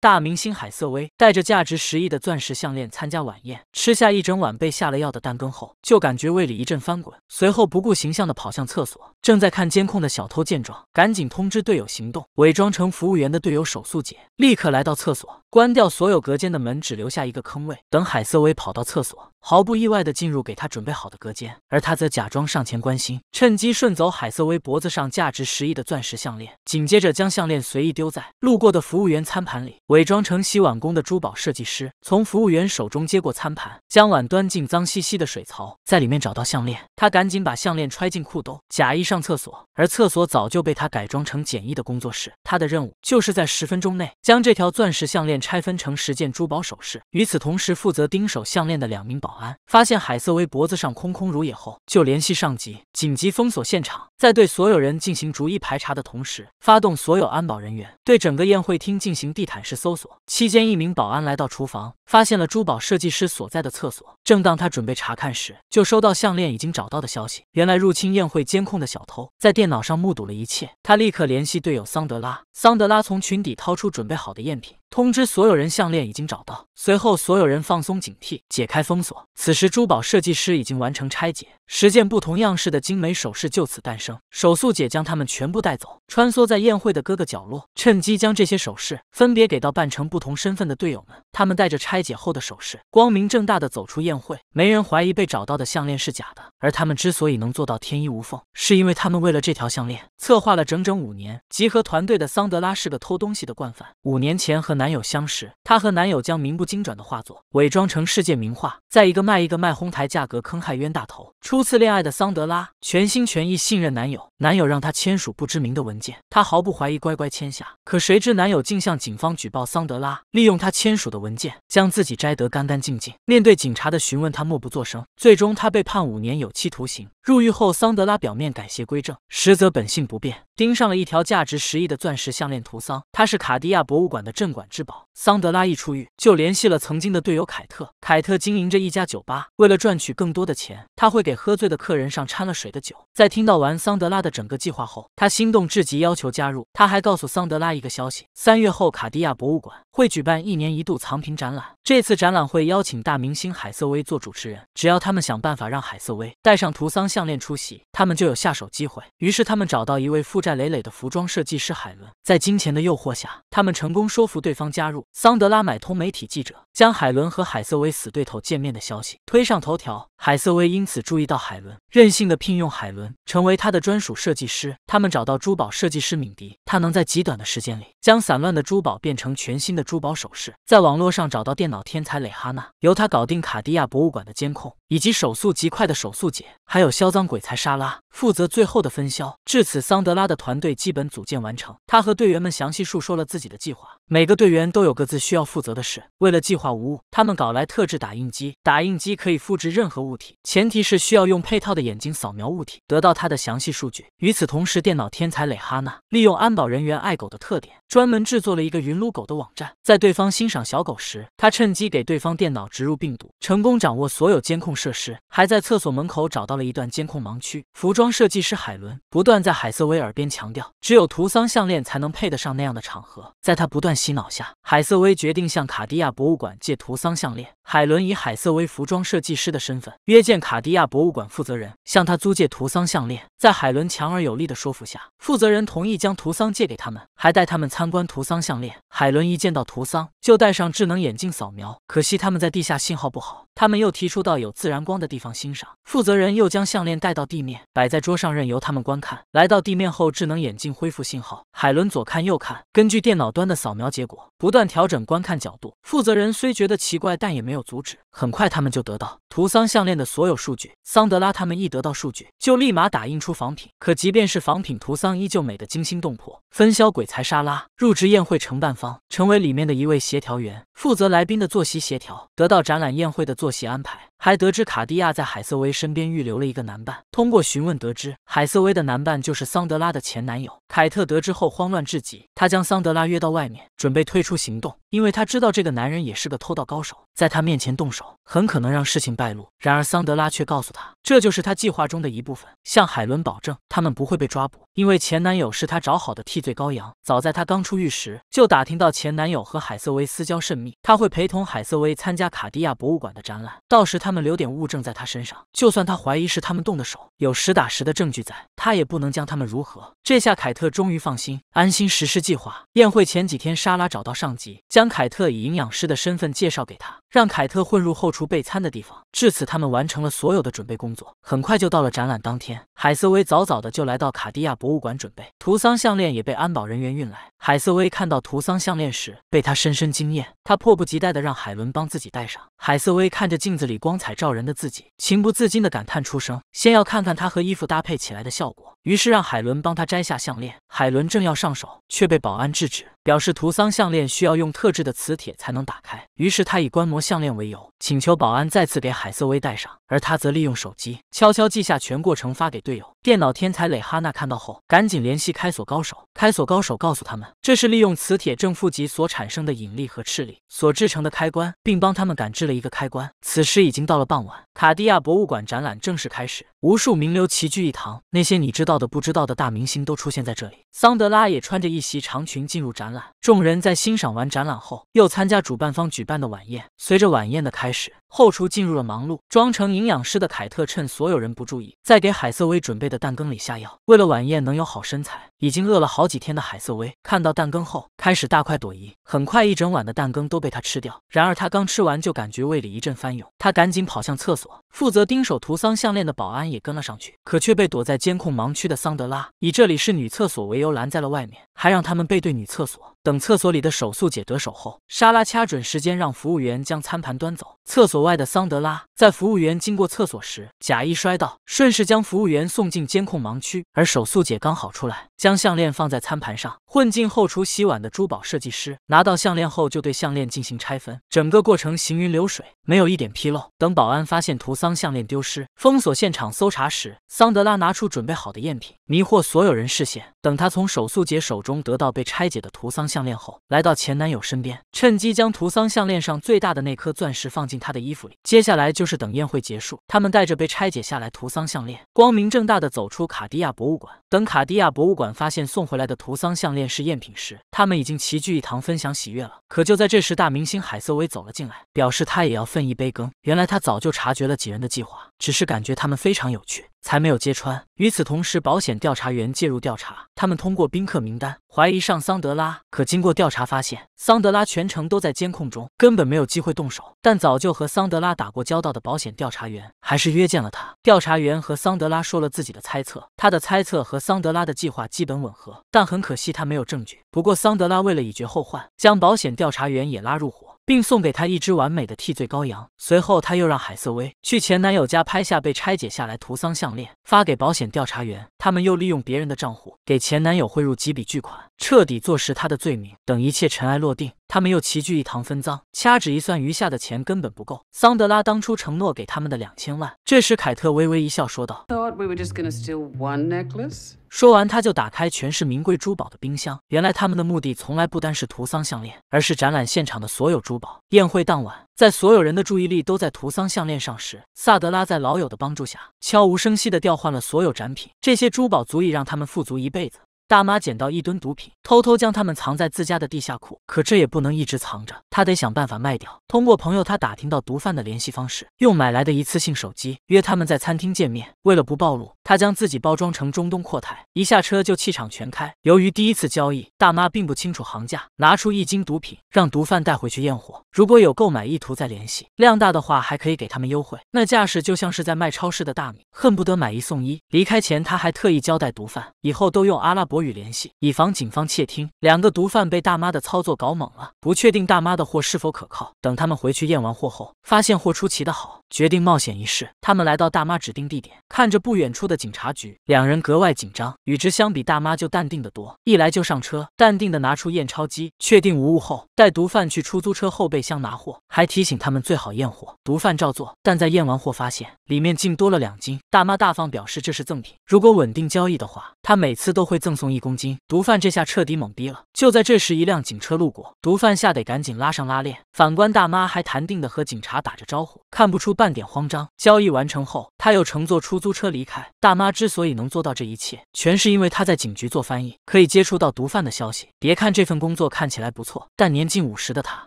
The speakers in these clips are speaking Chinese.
大明星海瑟薇带着价值十亿的钻石项链参加晚宴，吃下一整晚被下了药的蛋羹后，就感觉胃里一阵翻滚，随后不顾形象的跑向厕所。正在看监控的小偷见状，赶紧通知队友行动。伪装成服务员的队友手速姐立刻来到厕所，关掉所有隔间的门，只留下一个坑位。等海瑟薇跑到厕所，毫不意外地进入给他准备好的隔间，而他则假装上前关心，趁机顺走海瑟薇脖子上价值十亿的钻石项链。紧接着，将项链随意丢在路过的服务员餐盘里。伪装成洗碗工的珠宝设计师从服务员手中接过餐盘，将碗端进脏兮兮的水槽，在里面找到项链。他赶紧把项链揣进裤兜，假意上。厕所，而厕所早就被他改装成简易的工作室。他的任务就是在十分钟内将这条钻石项链拆分成十件珠宝首饰。与此同时，负责盯守项链的两名保安发现海瑟薇脖子上空空如也后，就联系上级紧急封锁现场。在对所有人进行逐一排查的同时，发动所有安保人员对整个宴会厅进行地毯式搜索。期间，一名保安来到厨房，发现了珠宝设计师所在的厕所。正当他准备查看时，就收到项链已经找到的消息。原来，入侵宴会监控的小偷在电脑上目睹了一切。他立刻联系队友桑德拉。桑德拉从裙底掏出准备好的赝品。通知所有人，项链已经找到。随后所有人放松警惕，解开封锁。此时珠宝设计师已经完成拆解，十件不同样式的精美首饰就此诞生。手速姐将他们全部带走，穿梭在宴会的各个角落，趁机将这些首饰分别给到扮成不同身份的队友们。他们带着拆解后的首饰，光明正大的走出宴会，没人怀疑被找到的项链是假的。而他们之所以能做到天衣无缝，是因为他们为了这条项链策划了整整五年。集合团队的桑德拉是个偷东西的惯犯，五年前和。男友相识，她和男友将名不经传的画作伪装成世界名画，在一个卖一个卖哄抬价格坑害冤大头。初次恋爱的桑德拉全心全意信任男友，男友让她签署不知名的文件，她毫不怀疑乖乖签下。可谁知男友竟向警方举报桑德拉利用她签署的文件将自己摘得干干净净。面对警察的询问，她默不作声。最终，她被判五年有期徒刑。入狱后，桑德拉表面改邪归正，实则本性不变，盯上了一条价值十亿的钻石项链图桑，他是卡地亚博物馆的镇馆之宝。桑德拉一出狱就联系了曾经的队友凯特，凯特经营着一家酒吧，为了赚取更多的钱，他会给喝醉的客人上掺了水的酒。在听到完桑德拉的整个计划后，他心动至极，要求加入。他还告诉桑德拉一个消息：三月后卡地亚博物馆会举办一年一度藏品展览，这次展览会邀请大明星海瑟薇做主持人，只要他们想办法让海瑟薇带上图桑下。项链出席，他们就有下手机会。于是，他们找到一位负债累累的服装设计师海伦，在金钱的诱惑下，他们成功说服对方加入。桑德拉买通媒体记者，将海伦和海瑟薇死对头见面的消息推上头条。海瑟薇因此注意到海伦，任性的聘用海伦成为他的专属设计师。他们找到珠宝设计师敏迪，她能在极短的时间里将散乱的珠宝变成全新的珠宝首饰。在网络上找到电脑天才蕾哈娜，由她搞定卡地亚博物馆的监控，以及手速极快的手速姐，还有销赃鬼才莎拉负责最后的分销。至此，桑德拉的团队基本组建完成。他和队员们详细述说了自己的计划，每个队员都有各自需要负责的事。为了计划无误，他们搞来特制打印机，打印机可以复制任何物。物体，前提是需要用配套的眼睛扫描物体，得到它的详细数据。与此同时，电脑天才蕾哈娜利用安保人员爱狗的特点，专门制作了一个云撸狗的网站。在对方欣赏小狗时，他趁机给对方电脑植入病毒，成功掌握所有监控设施，还在厕所门口找到了一段监控盲区。服装设计师海伦不断在海瑟薇耳边强调，只有图桑项链才能配得上那样的场合。在她不断洗脑下，海瑟薇决定向卡地亚博物馆借图桑项链。海伦以海瑟薇服装设计师的身份约见卡地亚博物馆负责人，向他租借图桑项链。在海伦强而有力的说服下，负责人同意将图桑借给他们，还带他们参观图桑项链。海伦一见到图桑，就戴上智能眼镜扫描。可惜他们在地下信号不好，他们又提出到有自然光的地方欣赏。负责人又将项链带到地面，摆在桌上任由他们观看。来到地面后，智能眼镜恢复信号，海伦左看右看，根据电脑端的扫描结果不断调整观看角度。负责人虽觉得奇怪，但也没有。阻止，很快他们就得到。图桑项链的所有数据，桑德拉他们一得到数据，就立马打印出仿品。可即便是仿品，图桑依旧美得惊心动魄。分销鬼才沙拉入职宴会承办方，成为里面的一位协调员，负责来宾的坐席协调。得到展览宴会的坐席安排，还得知卡地亚在海瑟薇身边预留了一个男伴。通过询问得知，海瑟薇的男伴就是桑德拉的前男友凯特。得知后，慌乱至极，他将桑德拉约到外面，准备退出行动，因为他知道这个男人也是个偷盗高手，在他面前动手，很可能让事情。败露，然而桑德拉却告诉他，这就是他计划中的一部分。向海伦保证，他们不会被抓捕，因为前男友是他找好的替罪羔羊。早在他刚出狱时，就打听到前男友和海瑟薇私交甚密，他会陪同海瑟薇参加卡地亚博物馆的展览，到时他们留点物证在她身上，就算他怀疑是他们动的手，有实打实的证据在，他也不能将他们如何。这下凯特终于放心，安心实施计划。宴会前几天，莎拉找到上级，将凯特以营养师的身份介绍给他，让凯特混入后厨备餐的地方。至此，他们完成了所有的准备工作，很快就到了展览当天。海瑟薇早早的就来到卡地亚博物馆准备，图桑项链也被安保人员运来。海瑟薇看到图桑项链时，被他深深惊艳，他迫不及待的让海伦帮自己戴上。海瑟薇看着镜子里光彩照人的自己，情不自禁的感叹出声。先要看看他和衣服搭配起来的效果，于是让海伦帮他摘下项链。海伦正要上手，却被保安制止。表示图桑项链需要用特制的磁铁才能打开，于是他以观摩项链为由，请求保安再次给海瑟薇戴上，而他则利用手机悄悄记下全过程发给队友。电脑天才蕾哈娜看到后，赶紧联系开锁高手。开锁高手告诉他们，这是利用磁铁正负极所产生的引力和斥力所制成的开关，并帮他们赶制了一个开关。此时已经到了傍晚，卡地亚博物馆展览正式开始，无数名流齐聚一堂，那些你知道的、不知道的大明星都出现在这里。桑德拉也穿着一袭长裙进入展览。众人在欣赏完展览后，又参加主办方举办的晚宴。随着晚宴的开始，后厨进入了忙碌。装成营养师的凯特趁所有人不注意，在给海瑟薇准备的蛋羹里下药。为了晚宴能有好身材，已经饿了好几天的海瑟薇看到蛋羹后，开始大快朵颐。很快，一整碗的蛋羹都被他吃掉。然而，他刚吃完就感觉胃里一阵翻涌，他赶紧跑向厕所。负责盯守图桑项链的保安也跟了上去，可却被躲在监控盲区的桑德拉以这里是女厕所为由。都拦在了外面，还让他们背对女厕所。等厕所里的手速姐得手后，莎拉掐准时间让服务员将餐盘端走。厕所外的桑德拉在服务员经过厕所时，假意摔倒，顺势将服务员送进监控盲区。而手速姐刚好出来，将项链放在餐盘上，混进后厨洗碗的珠宝设计师拿到项链后，就对项链进行拆分。整个过程行云流水，没有一点纰漏。等保安发现图桑项链丢失，封锁现场搜查时，桑德拉拿出准备好的赝品，迷惑所有人视线。等他从手速姐手中得到被拆解的图桑。项链后，来到前男友身边，趁机将图桑项链上最大的那颗钻石放进他的衣服里。接下来就是等宴会结束，他们带着被拆解下来图桑项链，光明正大的走出卡地亚博物馆。等卡地亚博物馆发现送回来的图桑项链是赝品时，他们已经齐聚一堂，分享喜悦了。可就在这时，大明星海瑟薇走了进来，表示她也要分一杯羹。原来她早就察觉了几人的计划，只是感觉他们非常有趣。才没有揭穿。与此同时，保险调查员介入调查，他们通过宾客名单怀疑上桑德拉，可经过调查发现，桑德拉全程都在监控中，根本没有机会动手。但早就和桑德拉打过交道的保险调查员还是约见了他。调查员和桑德拉说了自己的猜测，他的猜测和桑德拉的计划基本吻合，但很可惜他没有证据。不过桑德拉为了以绝后患，将保险调查员也拉入伙。并送给他一只完美的替罪羔羊。随后，他又让海瑟薇去前男友家拍下被拆解下来图桑项链，发给保险调查员。他们又利用别人的账户给前男友汇入几笔巨款，彻底坐实他的罪名。等一切尘埃落定。他们又齐聚一堂分赃，掐指一算，余下的钱根本不够。桑德拉当初承诺给他们的两千万。这时，凯特微微一笑，说道：“Thought we were just gonna steal one necklace。”说完，他就打开全是名贵珠宝的冰箱。原来，他们的目的从来不单是图桑项链，而是展览现场的所有珠宝。宴会当晚，在所有人的注意力都在图桑项链上时，萨德拉在老友的帮助下，悄无声息的调换了所有展品。这些珠宝足以让他们富足一辈子。大妈捡到一吨毒品，偷偷将他们藏在自家的地下库。可这也不能一直藏着，她得想办法卖掉。通过朋友，她打听到毒贩的联系方式，用买来的一次性手机约他们在餐厅见面。为了不暴露，她将自己包装成中东阔太，一下车就气场全开。由于第一次交易，大妈并不清楚行价，拿出一斤毒品让毒贩带回去验货。如果有购买意图再联系，量大的话还可以给他们优惠。那架势就像是在卖超市的大米，恨不得买一送一。离开前，他还特意交代毒贩以后都用阿拉伯。语联系，以防警方窃听。两个毒贩被大妈的操作搞懵了，不确定大妈的货是否可靠。等他们回去验完货后，发现货出奇的好，决定冒险一试。他们来到大妈指定地点，看着不远处的警察局，两人格外紧张。与之相比，大妈就淡定的多，一来就上车，淡定的拿出验钞机，确定无误后，带毒贩去出租车后备箱拿货，还提醒他们最好验货。毒贩照做，但在验完货发现里面竟多了两斤。大妈大方表示这是赠品，如果稳定交易的话，她每次都会赠送。一公斤，毒贩这下彻底懵逼了。就在这时，一辆警车路过，毒贩吓得赶紧拉上拉链。反观大妈，还淡定的和警察打着招呼，看不出半点慌张。交易完成后。他又乘坐出租车离开。大妈之所以能做到这一切，全是因为她在警局做翻译，可以接触到毒贩的消息。别看这份工作看起来不错，但年近五十的她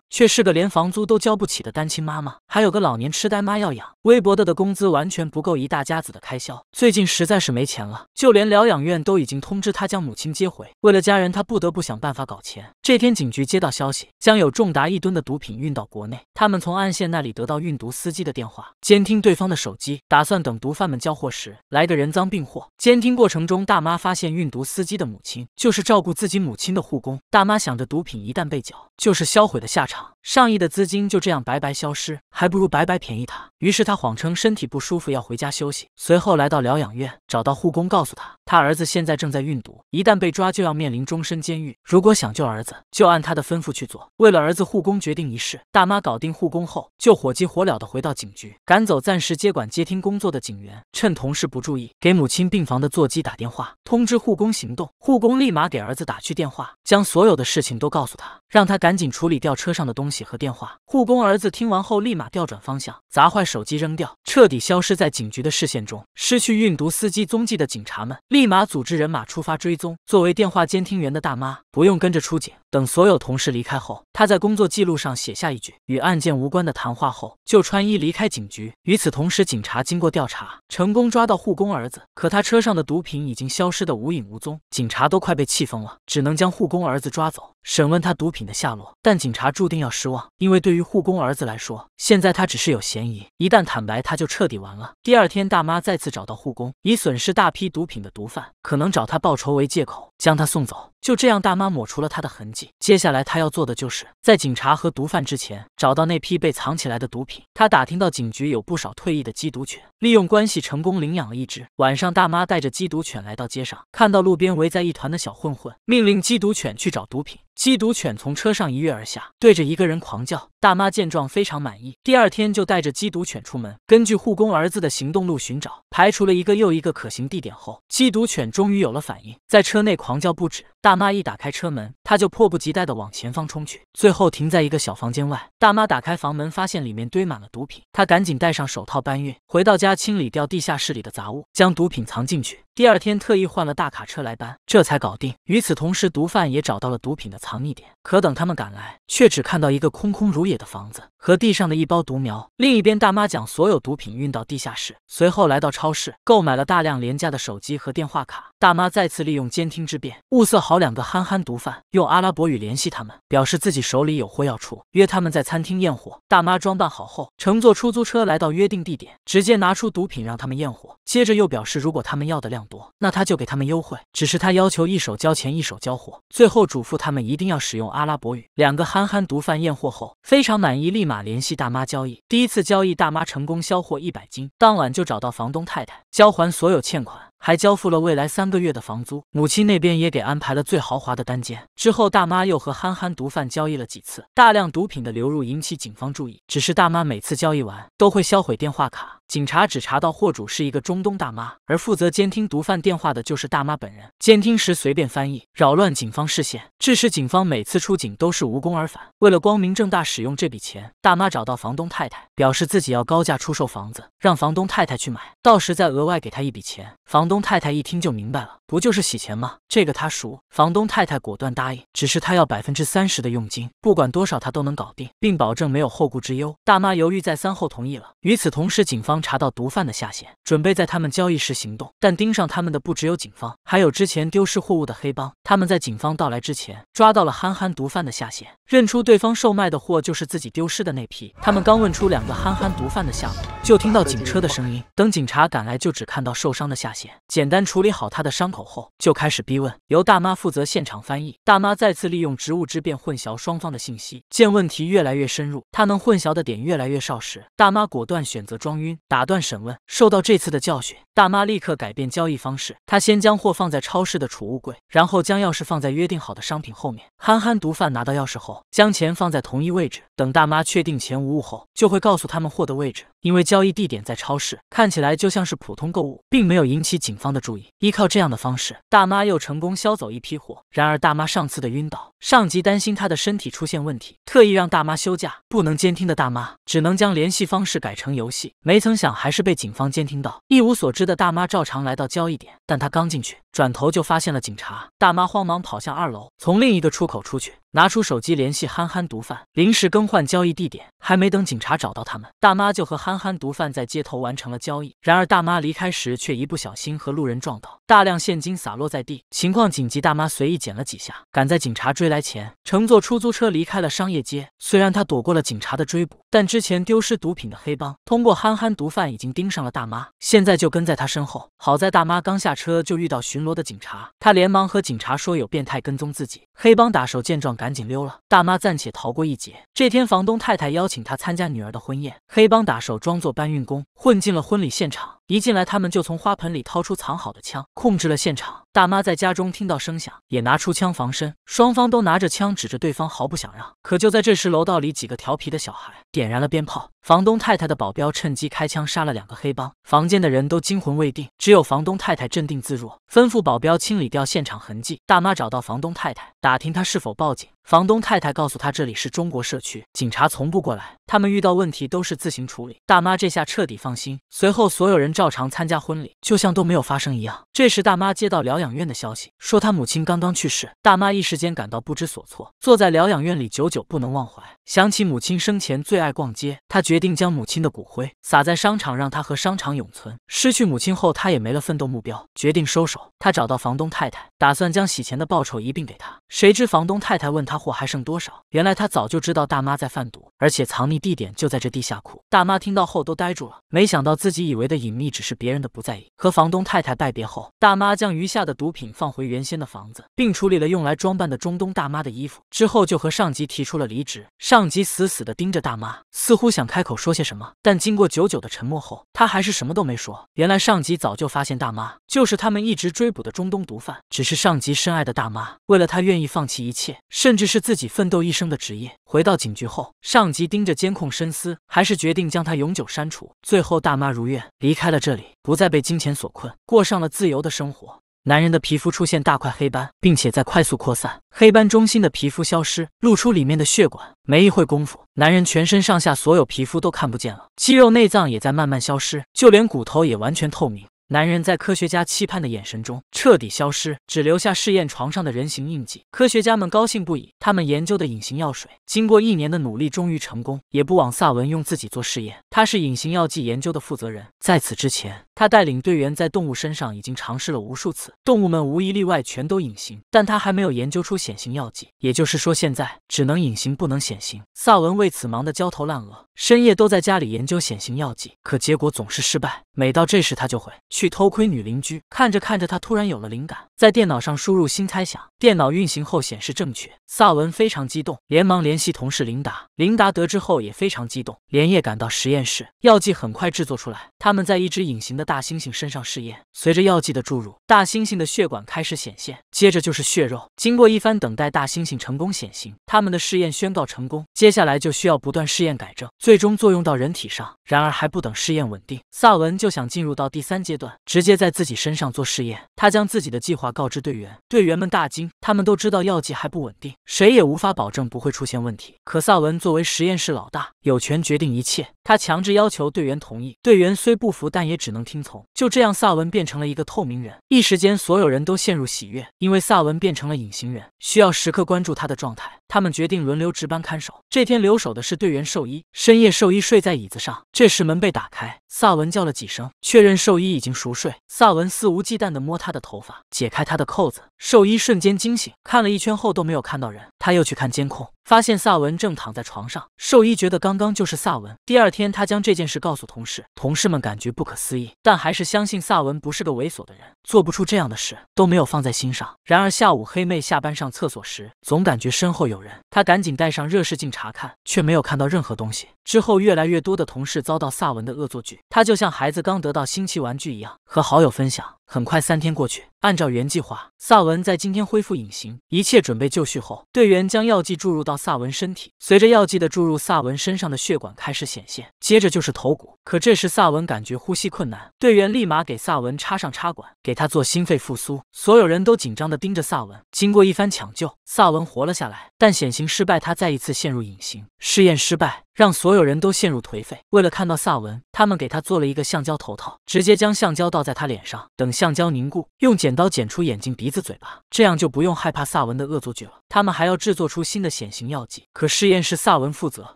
却是个连房租都交不起的单亲妈妈，还有个老年痴呆妈要养，微薄的的工资完全不够一大家子的开销。最近实在是没钱了，就连疗养院都已经通知她将母亲接回。为了家人，她不得不想办法搞钱。这天，警局接到消息，将有重达一吨的毒品运到国内。他们从岸线那里得到运毒司机的电话，监听对方的手机，打算。等毒贩们交货时，来个人赃并获。监听过程中，大妈发现运毒司机的母亲就是照顾自己母亲的护工。大妈想着，毒品一旦被缴，就是销毁的下场，上亿的资金就这样白白消失，还不如白白便宜他。于是他谎称身体不舒服，要回家休息，随后来到疗养院，找到护工，告诉他他儿子现在正在运毒，一旦被抓就要面临终身监狱。如果想救儿子，就按他的吩咐去做。为了儿子，护工决定一试。大妈搞定护工后，就火急火燎地回到警局，赶走暂时接管接听工作。的警员趁同事不注意，给母亲病房的座机打电话，通知护工行动。护工立马给儿子打去电话，将所有的事情都告诉他，让他赶紧处理掉车上的东西和电话。护工儿子听完后，立马调转方向，砸坏手机扔掉，彻底消失在警局的视线中。失去运毒司机踪迹的警察们，立马组织人马出发追踪。作为电话监听员的大妈，不用跟着出警。等所有同事离开后，他在工作记录上写下一句与案件无关的谈话后，就穿衣离开警局。与此同时，警察经过调查，成功抓到护工儿子，可他车上的毒品已经消失的无影无踪，警察都快被气疯了，只能将护工儿子抓走。审问他毒品的下落，但警察注定要失望，因为对于护工儿子来说，现在他只是有嫌疑，一旦坦白，他就彻底完了。第二天，大妈再次找到护工，以损失大批毒品的毒贩可能找他报仇为借口，将他送走。就这样，大妈抹除了他的痕迹。接下来，他要做的就是在警察和毒贩之前找到那批被藏起来的毒品。他打听到警局有不少退役的缉毒犬，利用关系成功领养了一只。晚上，大妈带着缉毒犬来到街上，看到路边围在一团的小混混，命令缉毒犬去找毒品。缉毒犬从车上一跃而下，对着一个人狂叫。大妈见状非常满意，第二天就带着缉毒犬出门，根据护工儿子的行动路寻找，排除了一个又一个可行地点后，缉毒犬终于有了反应，在车内狂叫不止。大妈一打开车门，他就迫不及待地往前方冲去，最后停在一个小房间外。大妈打开房门，发现里面堆满了毒品，她赶紧戴上手套搬运。回到家，清理掉地下室里的杂物，将毒品藏进去。第二天特意换了大卡车来搬，这才搞定。与此同时，毒贩也找到了毒品的。藏匿点，可等他们赶来，却只看到一个空空如也的房子。和地上的一包毒苗。另一边，大妈将所有毒品运到地下室，随后来到超市购买了大量廉价的手机和电话卡。大妈再次利用监听之便，物色好两个憨憨毒贩，用阿拉伯语联系他们，表示自己手里有货要出，约他们在餐厅验货。大妈装扮好后，乘坐出租车来到约定地点，直接拿出毒品让他们验货。接着又表示，如果他们要的量多，那他就给他们优惠，只是他要求一手交钱一手交货。最后嘱咐他们一定要使用阿拉伯语。两个憨憨毒贩验货后非常满意，立马。马联系大妈交易，第一次交易大妈成功销货一百斤，当晚就找到房东太太交还所有欠款。还交付了未来三个月的房租，母亲那边也给安排了最豪华的单间。之后，大妈又和憨憨毒贩交易了几次，大量毒品的流入引起警方注意。只是大妈每次交易完都会销毁电话卡，警察只查到货主是一个中东大妈，而负责监听毒贩电话的就是大妈本人。监听时随便翻译，扰乱警方视线，致使警方每次出警都是无功而返。为了光明正大使用这笔钱，大妈找到房东太太，表示自己要高价出售房子，让房东太太去买，到时再额外给她一笔钱。房东。东太太一听就明白了，不就是洗钱吗？这个他熟。房东太太果断答应，只是他要百分之三十的佣金，不管多少他都能搞定，并保证没有后顾之忧。大妈犹豫再三后同意了。与此同时，警方查到毒贩的下线，准备在他们交易时行动。但盯上他们的不只有警方，还有之前丢失货物的黑帮。他们在警方到来之前，抓到了憨憨毒贩的下线。认出对方售卖的货就是自己丢失的那批，他们刚问出两个憨憨毒贩的下落，就听到警车的声音。等警察赶来，就只看到受伤的下线。简单处理好他的伤口后，就开始逼问。由大妈负责现场翻译。大妈再次利用职务之便混淆双方的信息。见问题越来越深入，她能混淆的点越来越少时，大妈果断选择装晕，打断审问。受到这次的教训，大妈立刻改变交易方式。她先将货放在超市的储物柜，然后将钥匙放在约定好的商品后面。憨憨毒贩拿到钥匙后。将钱放在同一位置，等大妈确定钱无误后，就会告诉他们货的位置。因为交易地点在超市，看起来就像是普通购物，并没有引起警方的注意。依靠这样的方式，大妈又成功销走一批货。然而，大妈上次的晕倒，上级担心她的身体出现问题，特意让大妈休假，不能监听的大妈只能将联系方式改成游戏。没曾想，还是被警方监听到。一无所知的大妈照常来到交易点，但她刚进去，转头就发现了警察。大妈慌忙跑向二楼，从另一个出口出去。拿出手机联系憨憨毒贩，临时更换交易地点。还没等警察找到他们，大妈就和憨憨毒贩在街头完成了交易。然而，大妈离开时却一不小心和路人撞到，大量现金洒落在地。情况紧急，大妈随意捡了几下，赶在警察追来前乘坐出租车离开了商业街。虽然她躲过了警察的追捕，但之前丢失毒品的黑帮通过憨憨毒贩已经盯上了大妈，现在就跟在她身后。好在大妈刚下车就遇到巡逻的警察，她连忙和警察说有变态跟踪自己。黑帮打手见状。赶紧溜了，大妈暂且逃过一劫。这天，房东太太邀请他参加女儿的婚宴，黑帮打手装作搬运工混进了婚礼现场。一进来，他们就从花盆里掏出藏好的枪，控制了现场。大妈在家中听到声响，也拿出枪防身，双方都拿着枪指着对方，毫不想让。可就在这时，楼道里几个调皮的小孩点燃了鞭炮，房东太太的保镖趁机开枪杀了两个黑帮。房间的人都惊魂未定，只有房东太太镇定自若，吩咐保镖清理掉现场痕迹。大妈找到房东太太，打听她是否报警。房东太太告诉他，这里是中国社区，警察从不过来，他们遇到问题都是自行处理。大妈这下彻底放心。随后，所有人照常参加婚礼，就像都没有发生一样。这时，大妈接到疗养院的消息，说她母亲刚刚去世。大妈一时间感到不知所措，坐在疗养院里久久不能忘怀。想起母亲生前最爱逛街，她决定将母亲的骨灰撒在商场，让她和商场永存。失去母亲后，她也没了奋斗目标，决定收手。她找到房东太太，打算将洗钱的报酬一并给她。谁知房东太太问她。他货还剩多少？原来他早就知道大妈在贩毒，而且藏匿地点就在这地下库。大妈听到后都呆住了，没想到自己以为的隐秘，只是别人的不在意。和房东太太拜别后，大妈将余下的毒品放回原先的房子，并处理了用来装扮的中东大妈的衣服。之后就和上级提出了离职。上级死死的盯着大妈，似乎想开口说些什么，但经过久久的沉默后，他还是什么都没说。原来上级早就发现大妈就是他们一直追捕的中东毒贩，只是上级深爱的大妈，为了他愿意放弃一切，甚至。这是自己奋斗一生的职业。回到警局后，上级盯着监控深思，还是决定将他永久删除。最后，大妈如愿离开了这里，不再被金钱所困，过上了自由的生活。男人的皮肤出现大块黑斑，并且在快速扩散，黑斑中心的皮肤消失，露出里面的血管。没一会功夫，男人全身上下所有皮肤都看不见了，肌肉、内脏也在慢慢消失，就连骨头也完全透明。男人在科学家期盼的眼神中彻底消失，只留下试验床上的人形印记。科学家们高兴不已，他们研究的隐形药水经过一年的努力终于成功，也不枉萨文用自己做试验。他是隐形药剂研究的负责人，在此之前，他带领队员在动物身上已经尝试了无数次，动物们无一例外全都隐形。但他还没有研究出显形药剂，也就是说现在只能隐形不能显形。萨文为此忙得焦头烂额，深夜都在家里研究显形药剂，可结果总是失败。每到这时，他就会。去偷窥女邻居，看着看着，他突然有了灵感，在电脑上输入新猜想，电脑运行后显示正确。萨文非常激动，连忙联系同事琳达。琳达得知后也非常激动，连夜赶到实验室，药剂很快制作出来。他们在一只隐形的大猩猩身上试验，随着药剂的注入，大猩猩的血管开始显现，接着就是血肉。经过一番等待，大猩猩成功显形，他们的试验宣告成功。接下来就需要不断试验改正，最终作用到人体上。然而还不等试验稳定，萨文就想进入到第三阶段。直接在自己身上做试验，他将自己的计划告知队员，队员们大惊，他们都知道药剂还不稳定，谁也无法保证不会出现问题。可萨文作为实验室老大，有权决定一切。他强制要求队员同意，队员虽不服，但也只能听从。就这样，萨文变成了一个透明人。一时间，所有人都陷入喜悦，因为萨文变成了隐形人，需要时刻关注他的状态。他们决定轮流值班看守。这天留守的是队员兽医。深夜，兽医睡在椅子上，这时门被打开，萨文叫了几声，确认兽医已经熟睡。萨文肆无忌惮地摸他的头发，解开他的扣子。兽医瞬间惊醒，看了一圈后都没有看到人。他又去看监控，发现萨文正躺在床上。兽医觉得刚刚就是萨文。第二天，他将这件事告诉同事，同事们感觉不可思议，但还是相信萨文不是个猥琐的人，做不出这样的事，都没有放在心上。然而下午，黑妹下班上厕所时，总感觉身后有人，她赶紧戴上热视镜查看，却没有看到任何东西。之后，越来越多的同事遭到萨文的恶作剧，他就像孩子刚得到新奇玩具一样，和好友分享。很快，三天过去。按照原计划，萨文在今天恢复隐形。一切准备就绪后，队员将药剂注入到萨文身体。随着药剂的注入，萨文身上的血管开始显现，接着就是头骨。可这时，萨文感觉呼吸困难，队员立马给萨文插上插管，给他做心肺复苏。所有人都紧张地盯着萨文。经过一番抢救，萨文活了下来，但显形失败，他再一次陷入隐形。试验失败。让所有人都陷入颓废。为了看到萨文，他们给他做了一个橡胶头套，直接将橡胶倒在他脸上，等橡胶凝固，用剪刀剪出眼睛、鼻子、嘴巴，这样就不用害怕萨文的恶作剧了。他们还要制作出新的显形药剂，可试验是萨文负责，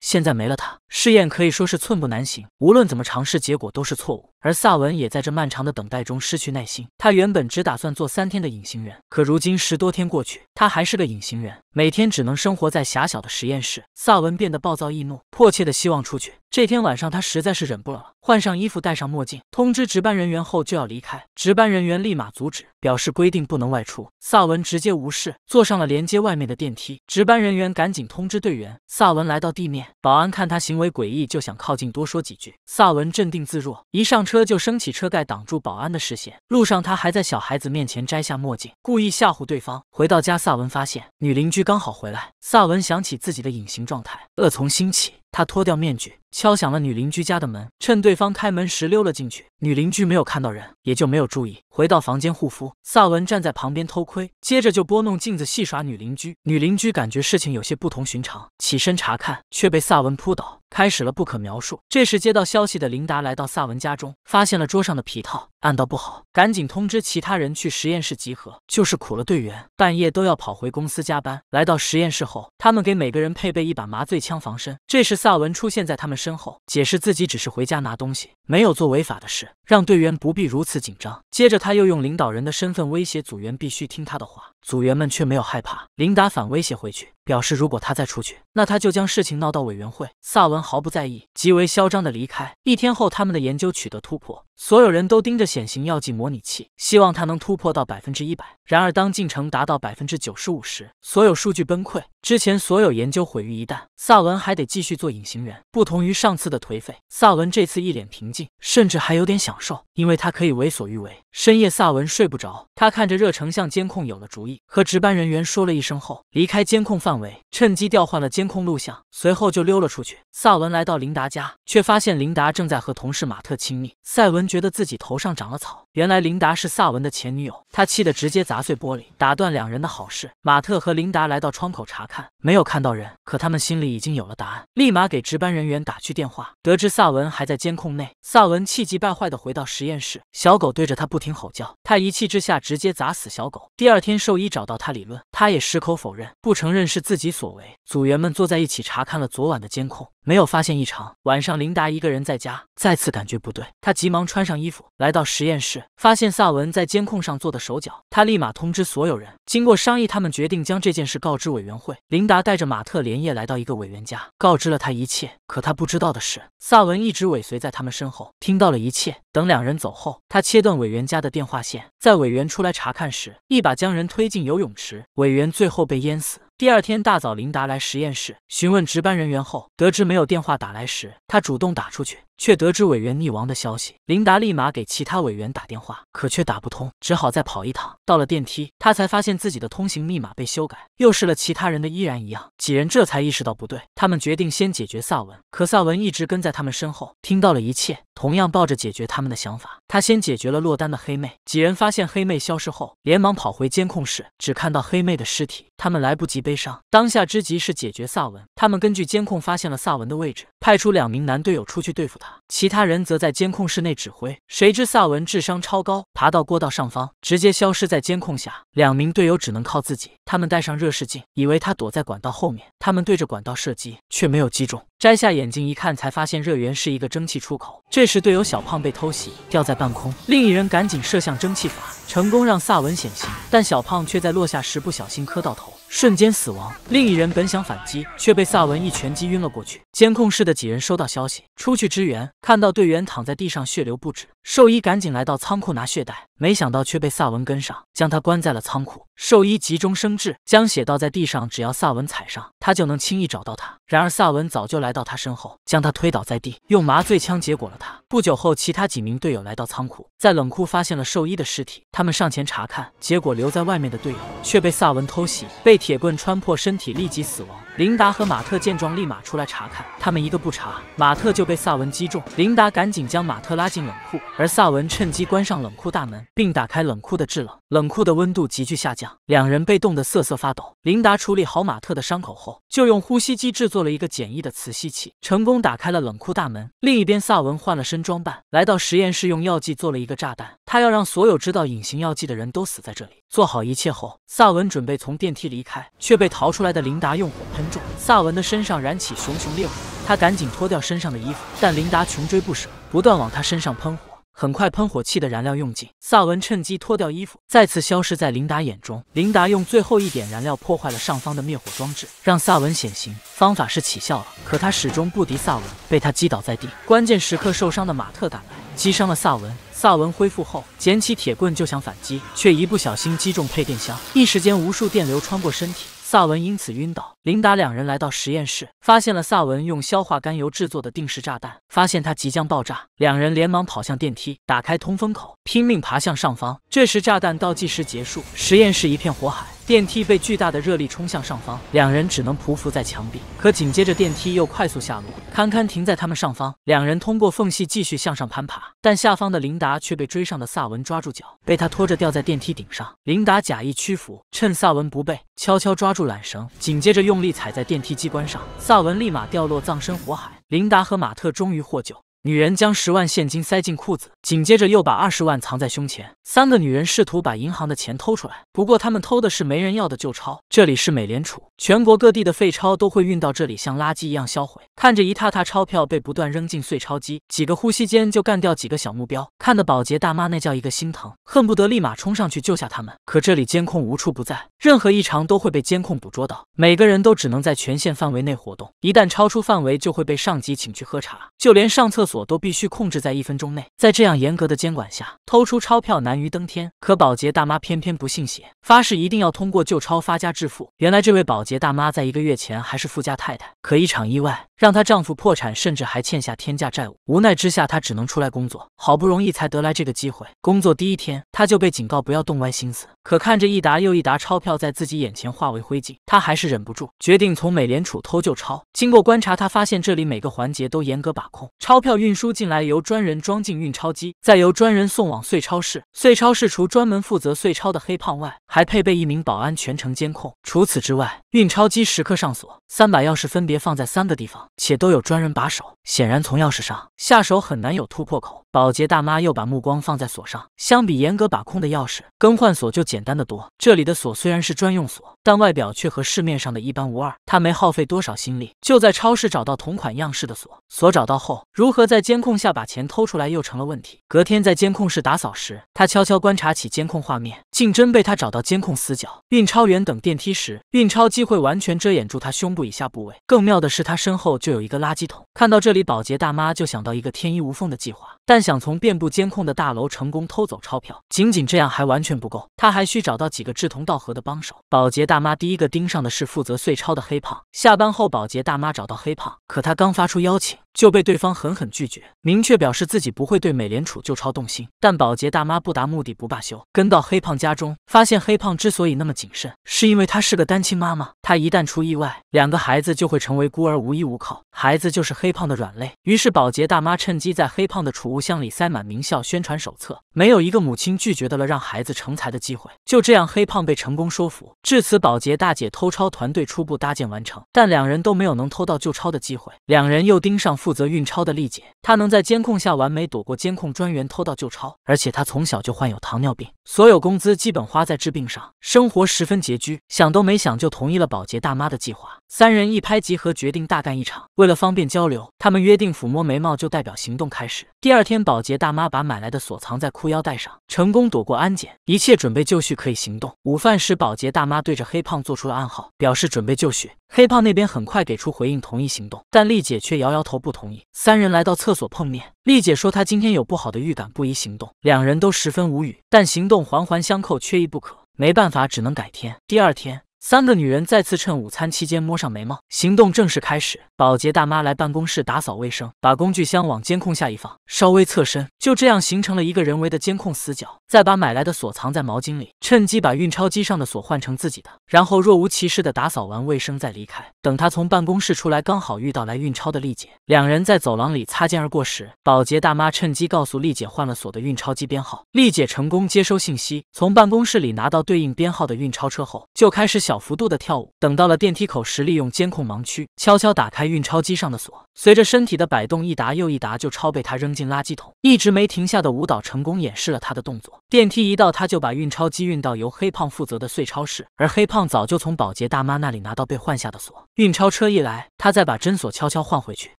现在没了他，试验可以说是寸步难行。无论怎么尝试，结果都是错误。而萨文也在这漫长的等待中失去耐心。他原本只打算做三天的隐形人，可如今十多天过去，他还是个隐形人，每天只能生活在狭小的实验室。萨文变得暴躁易怒。迫切的希望出去。这天晚上，他实在是忍不了了，换上衣服，戴上墨镜，通知值班人员后就要离开。值班人员立马阻止，表示规定不能外出。萨文直接无视，坐上了连接外面的电梯。值班人员赶紧通知队员。萨文来到地面，保安看他行为诡异，就想靠近多说几句。萨文镇定自若，一上车就升起车盖挡住保安的视线。路上，他还在小孩子面前摘下墨镜，故意吓唬对方。回到家，萨文发现女邻居刚好回来。萨文想起自己的隐形状态，恶从心起，他脱掉面具。敲响了女邻居家的门，趁对方开门时溜了进去。女邻居没有看到人，也就没有注意。回到房间护肤，萨文站在旁边偷窥，接着就拨弄镜子戏耍女邻居。女邻居感觉事情有些不同寻常，起身查看，却被萨文扑倒，开始了不可描述。这时接到消息的琳达来到萨文家中，发现了桌上的皮套，暗道不好，赶紧通知其他人去实验室集合。就是苦了队员，半夜都要跑回公司加班。来到实验室后，他们给每个人配备一把麻醉枪防身。这时萨文出现在他们身后，解释自己只是回家拿东西，没有做违法的事，让队员不必如此紧张。接着他。他又用领导人的身份威胁组员必须听他的话，组员们却没有害怕，林达反威胁回去。表示如果他再出去，那他就将事情闹到委员会。萨文毫不在意，极为嚣张的离开。一天后，他们的研究取得突破，所有人都盯着显形药剂模拟器，希望它能突破到百分之一百。然而，当进程达到百分之九十五时，所有数据崩溃，之前所有研究毁于一旦。萨文还得继续做隐形人。不同于上次的颓废，萨文这次一脸平静，甚至还有点享受，因为他可以为所欲为。深夜，萨文睡不着，他看着热成像监控，有了主意，和值班人员说了一声后，离开监控范。围。为趁机调换了监控录像，随后就溜了出去。萨文来到琳达家，却发现琳达正在和同事马特亲密。赛文觉得自己头上长了草，原来琳达是萨文的前女友。他气得直接砸碎玻璃，打断两人的好事。马特和琳达来到窗口查看，没有看到人，可他们心里已经有了答案，立马给值班人员打去电话。得知萨文还在监控内，萨文气急败坏地回到实验室，小狗对着他不停吼叫，他一气之下直接砸死小狗。第二天，兽医找到他理论，他也矢口否认，不承认是。自己所为，组员们坐在一起查看了昨晚的监控，没有发现异常。晚上，琳达一个人在家，再次感觉不对，她急忙穿上衣服来到实验室，发现萨文在监控上做的手脚。他立马通知所有人。经过商议，他们决定将这件事告知委员会。琳达带着马特连夜来到一个委员家，告知了他一切。可他不知道的是，萨文一直尾随在他们身后，听到了一切。等两人走后，他切断委员家的电话线，在委员出来查看时，一把将人推进游泳池，委员最后被淹死。第二天大早，琳达来实验室询问值班人员后，得知没有电话打来时，她主动打出去。却得知委员溺亡的消息，琳达立马给其他委员打电话，可却打不通，只好再跑一趟。到了电梯，他才发现自己的通行密码被修改，又试了其他人的，依然一样。几人这才意识到不对，他们决定先解决萨文。可萨文一直跟在他们身后，听到了一切，同样抱着解决他们的想法。他先解决了落单的黑妹。几人发现黑妹消失后，连忙跑回监控室，只看到黑妹的尸体。他们来不及悲伤，当下之急是解决萨文。他们根据监控发现了萨文的位置，派出两名男队友出去对付他。其他人则在监控室内指挥，谁知萨文智商超高，爬到过道上方，直接消失在监控下。两名队友只能靠自己，他们戴上热视镜，以为他躲在管道后面，他们对着管道射击，却没有击中。摘下眼镜一看，才发现热源是一个蒸汽出口。这时队友小胖被偷袭，掉在半空，另一人赶紧射向蒸汽阀，成功让萨文显形，但小胖却在落下时不小心磕到头。瞬间死亡。另一人本想反击，却被萨文一拳击晕了过去。监控室的几人收到消息，出去支援，看到队员躺在地上，血流不止。兽医赶紧来到仓库拿血袋，没想到却被萨文跟上，将他关在了仓库。兽医急中生智，将血倒在地上，只要萨文踩上，他就能轻易找到他。然而萨文早就来到他身后，将他推倒在地，用麻醉枪结果了他。不久后，其他几名队友来到仓库，在冷库发现了兽医的尸体。他们上前查看，结果留在外面的队友却被萨文偷袭，被铁棍穿破身体，立即死亡。琳达和马特见状，立马出来查看，他们一个不查，马特就被萨文击中。琳达赶紧将马特拉进冷库。而萨文趁机关上冷库大门，并打开冷库的制冷，冷库的温度急剧下降，两人被冻得瑟瑟发抖。琳达处理好马特的伤口后，就用呼吸机制作了一个简易的磁吸器，成功打开了冷库大门。另一边，萨文换了身装扮，来到实验室，用药剂做了一个炸弹，他要让所有知道隐形药剂的人都死在这里。做好一切后，萨文准备从电梯离开，却被逃出来的琳达用火喷中，萨文的身上燃起熊熊烈火，他赶紧脱掉身上的衣服，但琳达穷追不舍，不断往他身上喷火。很快，喷火器的燃料用尽，萨文趁机脱掉衣服，再次消失在琳达眼中。琳达用最后一点燃料破坏了上方的灭火装置，让萨文显形。方法是起效了，可他始终不敌萨文，被他击倒在地。关键时刻，受伤的马特赶来，击伤了萨文。萨文恢复后，捡起铁棍就想反击，却一不小心击中配电箱，一时间无数电流穿过身体。萨文因此晕倒，琳达两人来到实验室，发现了萨文用硝化甘油制作的定时炸弹，发现它即将爆炸，两人连忙跑向电梯，打开通风口，拼命爬向上方。这时炸弹倒计时结束，实验室一片火海。电梯被巨大的热力冲向上方，两人只能匍匐在墙壁。可紧接着电梯又快速下落，堪堪停在他们上方。两人通过缝隙继续向上攀爬，但下方的琳达却被追上的萨文抓住脚，被他拖着吊在电梯顶上。琳达假意屈服，趁萨文不备，悄悄抓住缆绳，紧接着用力踩在电梯机关上，萨文立马掉落，葬身火海。琳达和马特终于获救。女人将十万现金塞进裤子，紧接着又把二十万藏在胸前。三个女人试图把银行的钱偷出来，不过他们偷的是没人要的旧钞。这里是美联储，全国各地的废钞都会运到这里，像垃圾一样销毁。看着一沓沓钞票被不断扔进碎钞机，几个呼吸间就干掉几个小目标，看得保洁大妈那叫一个心疼，恨不得立马冲上去救下他们。可这里监控无处不在，任何异常都会被监控捕捉到，每个人都只能在权限范围内活动，一旦超出范围，就会被上级请去喝茶。就连上厕所。都必须控制在一分钟内。在这样严格的监管下，偷出钞票难于登天。可保洁大妈偏偏不信邪，发誓一定要通过旧钞发家致富。原来这位保洁大妈在一个月前还是富家太太，可一场意外让她丈夫破产，甚至还欠下天价债务。无奈之下，她只能出来工作。好不容易才得来这个机会。工作第一天，她就被警告不要动歪心思。可看着一沓又一沓钞票在自己眼前化为灰烬，她还是忍不住，决定从美联储偷旧钞。经过观察，她发现这里每个环节都严格把控，钞票运。运输进来由专人装进运钞机，再由专人送往碎钞室。碎钞室除专门负责碎钞的黑胖外，还配备一名保安全程监控。除此之外，运钞机时刻上锁，三把钥匙分别放在三个地方，且都有专人把守。显然从钥匙上下手很难有突破口。保洁大妈又把目光放在锁上，相比严格把控的钥匙，更换锁就简单的多。这里的锁虽然是专用锁，但外表却和市面上的一般无二。她没耗费多少心力，就在超市找到同款样式的锁。锁找到后，如何在监控下把钱偷出来又成了问题。隔天在监控室打扫时，她悄悄观察起监控画面，竟真被她找到监控死角。运钞员等电梯时，运钞机。会完全遮掩住他胸部以下部位。更妙的是，他身后就有一个垃圾桶。看到这里，保洁大妈就想到一个天衣无缝的计划。但想从遍布监控的大楼成功偷走钞票，仅仅这样还完全不够，他还需找到几个志同道合的帮手。保洁大妈第一个盯上的是负责碎钞的黑胖。下班后，保洁大妈找到黑胖，可她刚发出邀请，就被对方狠狠拒绝，明确表示自己不会对美联储旧钞动心。但保洁大妈不达目的不罢休，跟到黑胖家中，发现黑胖之所以那么谨慎，是因为她是个单亲妈妈。他一旦出意外，两个孩子就会成为孤儿，无依无靠。孩子就是黑胖的软肋。于是保洁大妈趁机在黑胖的储物箱里塞满名校宣传手册，没有一个母亲拒绝的了让孩子成才的机会。就这样，黑胖被成功说服。至此，保洁大姐偷抄团队初步搭建完成，但两人都没有能偷到旧钞的机会。两人又盯上负责运钞的丽姐，她能在监控下完美躲过监控专员偷到旧钞，而且她从小就患有糖尿病，所有工资基本花在治病上，生活十分拮据。想都没想就同意了保。保洁大妈的计划，三人一拍即合，决定大干一场。为了方便交流，他们约定抚摸眉毛就代表行动开始。第二天，保洁大妈把买来的锁藏在裤腰带上，成功躲过安检，一切准备就绪，可以行动。午饭时，保洁大妈对着黑胖做出了暗号，表示准备就绪。黑胖那边很快给出回应，同意行动，但丽姐却摇摇头，不同意。三人来到厕所碰面，丽姐说她今天有不好的预感，不宜行动。两人都十分无语，但行动环环相扣，缺一不可，没办法，只能改天。第二天。三个女人再次趁午餐期间摸上眉毛，行动正式开始。保洁大妈来办公室打扫卫生，把工具箱往监控下一放，稍微侧身，就这样形成了一个人为的监控死角。再把买来的锁藏在毛巾里，趁机把运钞机上的锁换成自己的，然后若无其事的打扫完卫生再离开。等她从办公室出来，刚好遇到来运钞的丽姐，两人在走廊里擦肩而过时，保洁大妈趁机告诉丽姐换了锁的运钞机编号。丽姐成功接收信息，从办公室里拿到对应编号的运钞车后，就开始小。小幅度的跳舞，等到了电梯口时，利用监控盲区，悄悄打开运钞机上的锁。随着身体的摆动，一沓又一沓就钞被他扔进垃圾桶。一直没停下的舞蹈，成功演示了他的动作。电梯一到，他就把运钞机运到由黑胖负责的碎钞室，而黑胖早就从保洁大妈那里拿到被换下的锁。运钞车一来，他再把真锁悄悄换回去，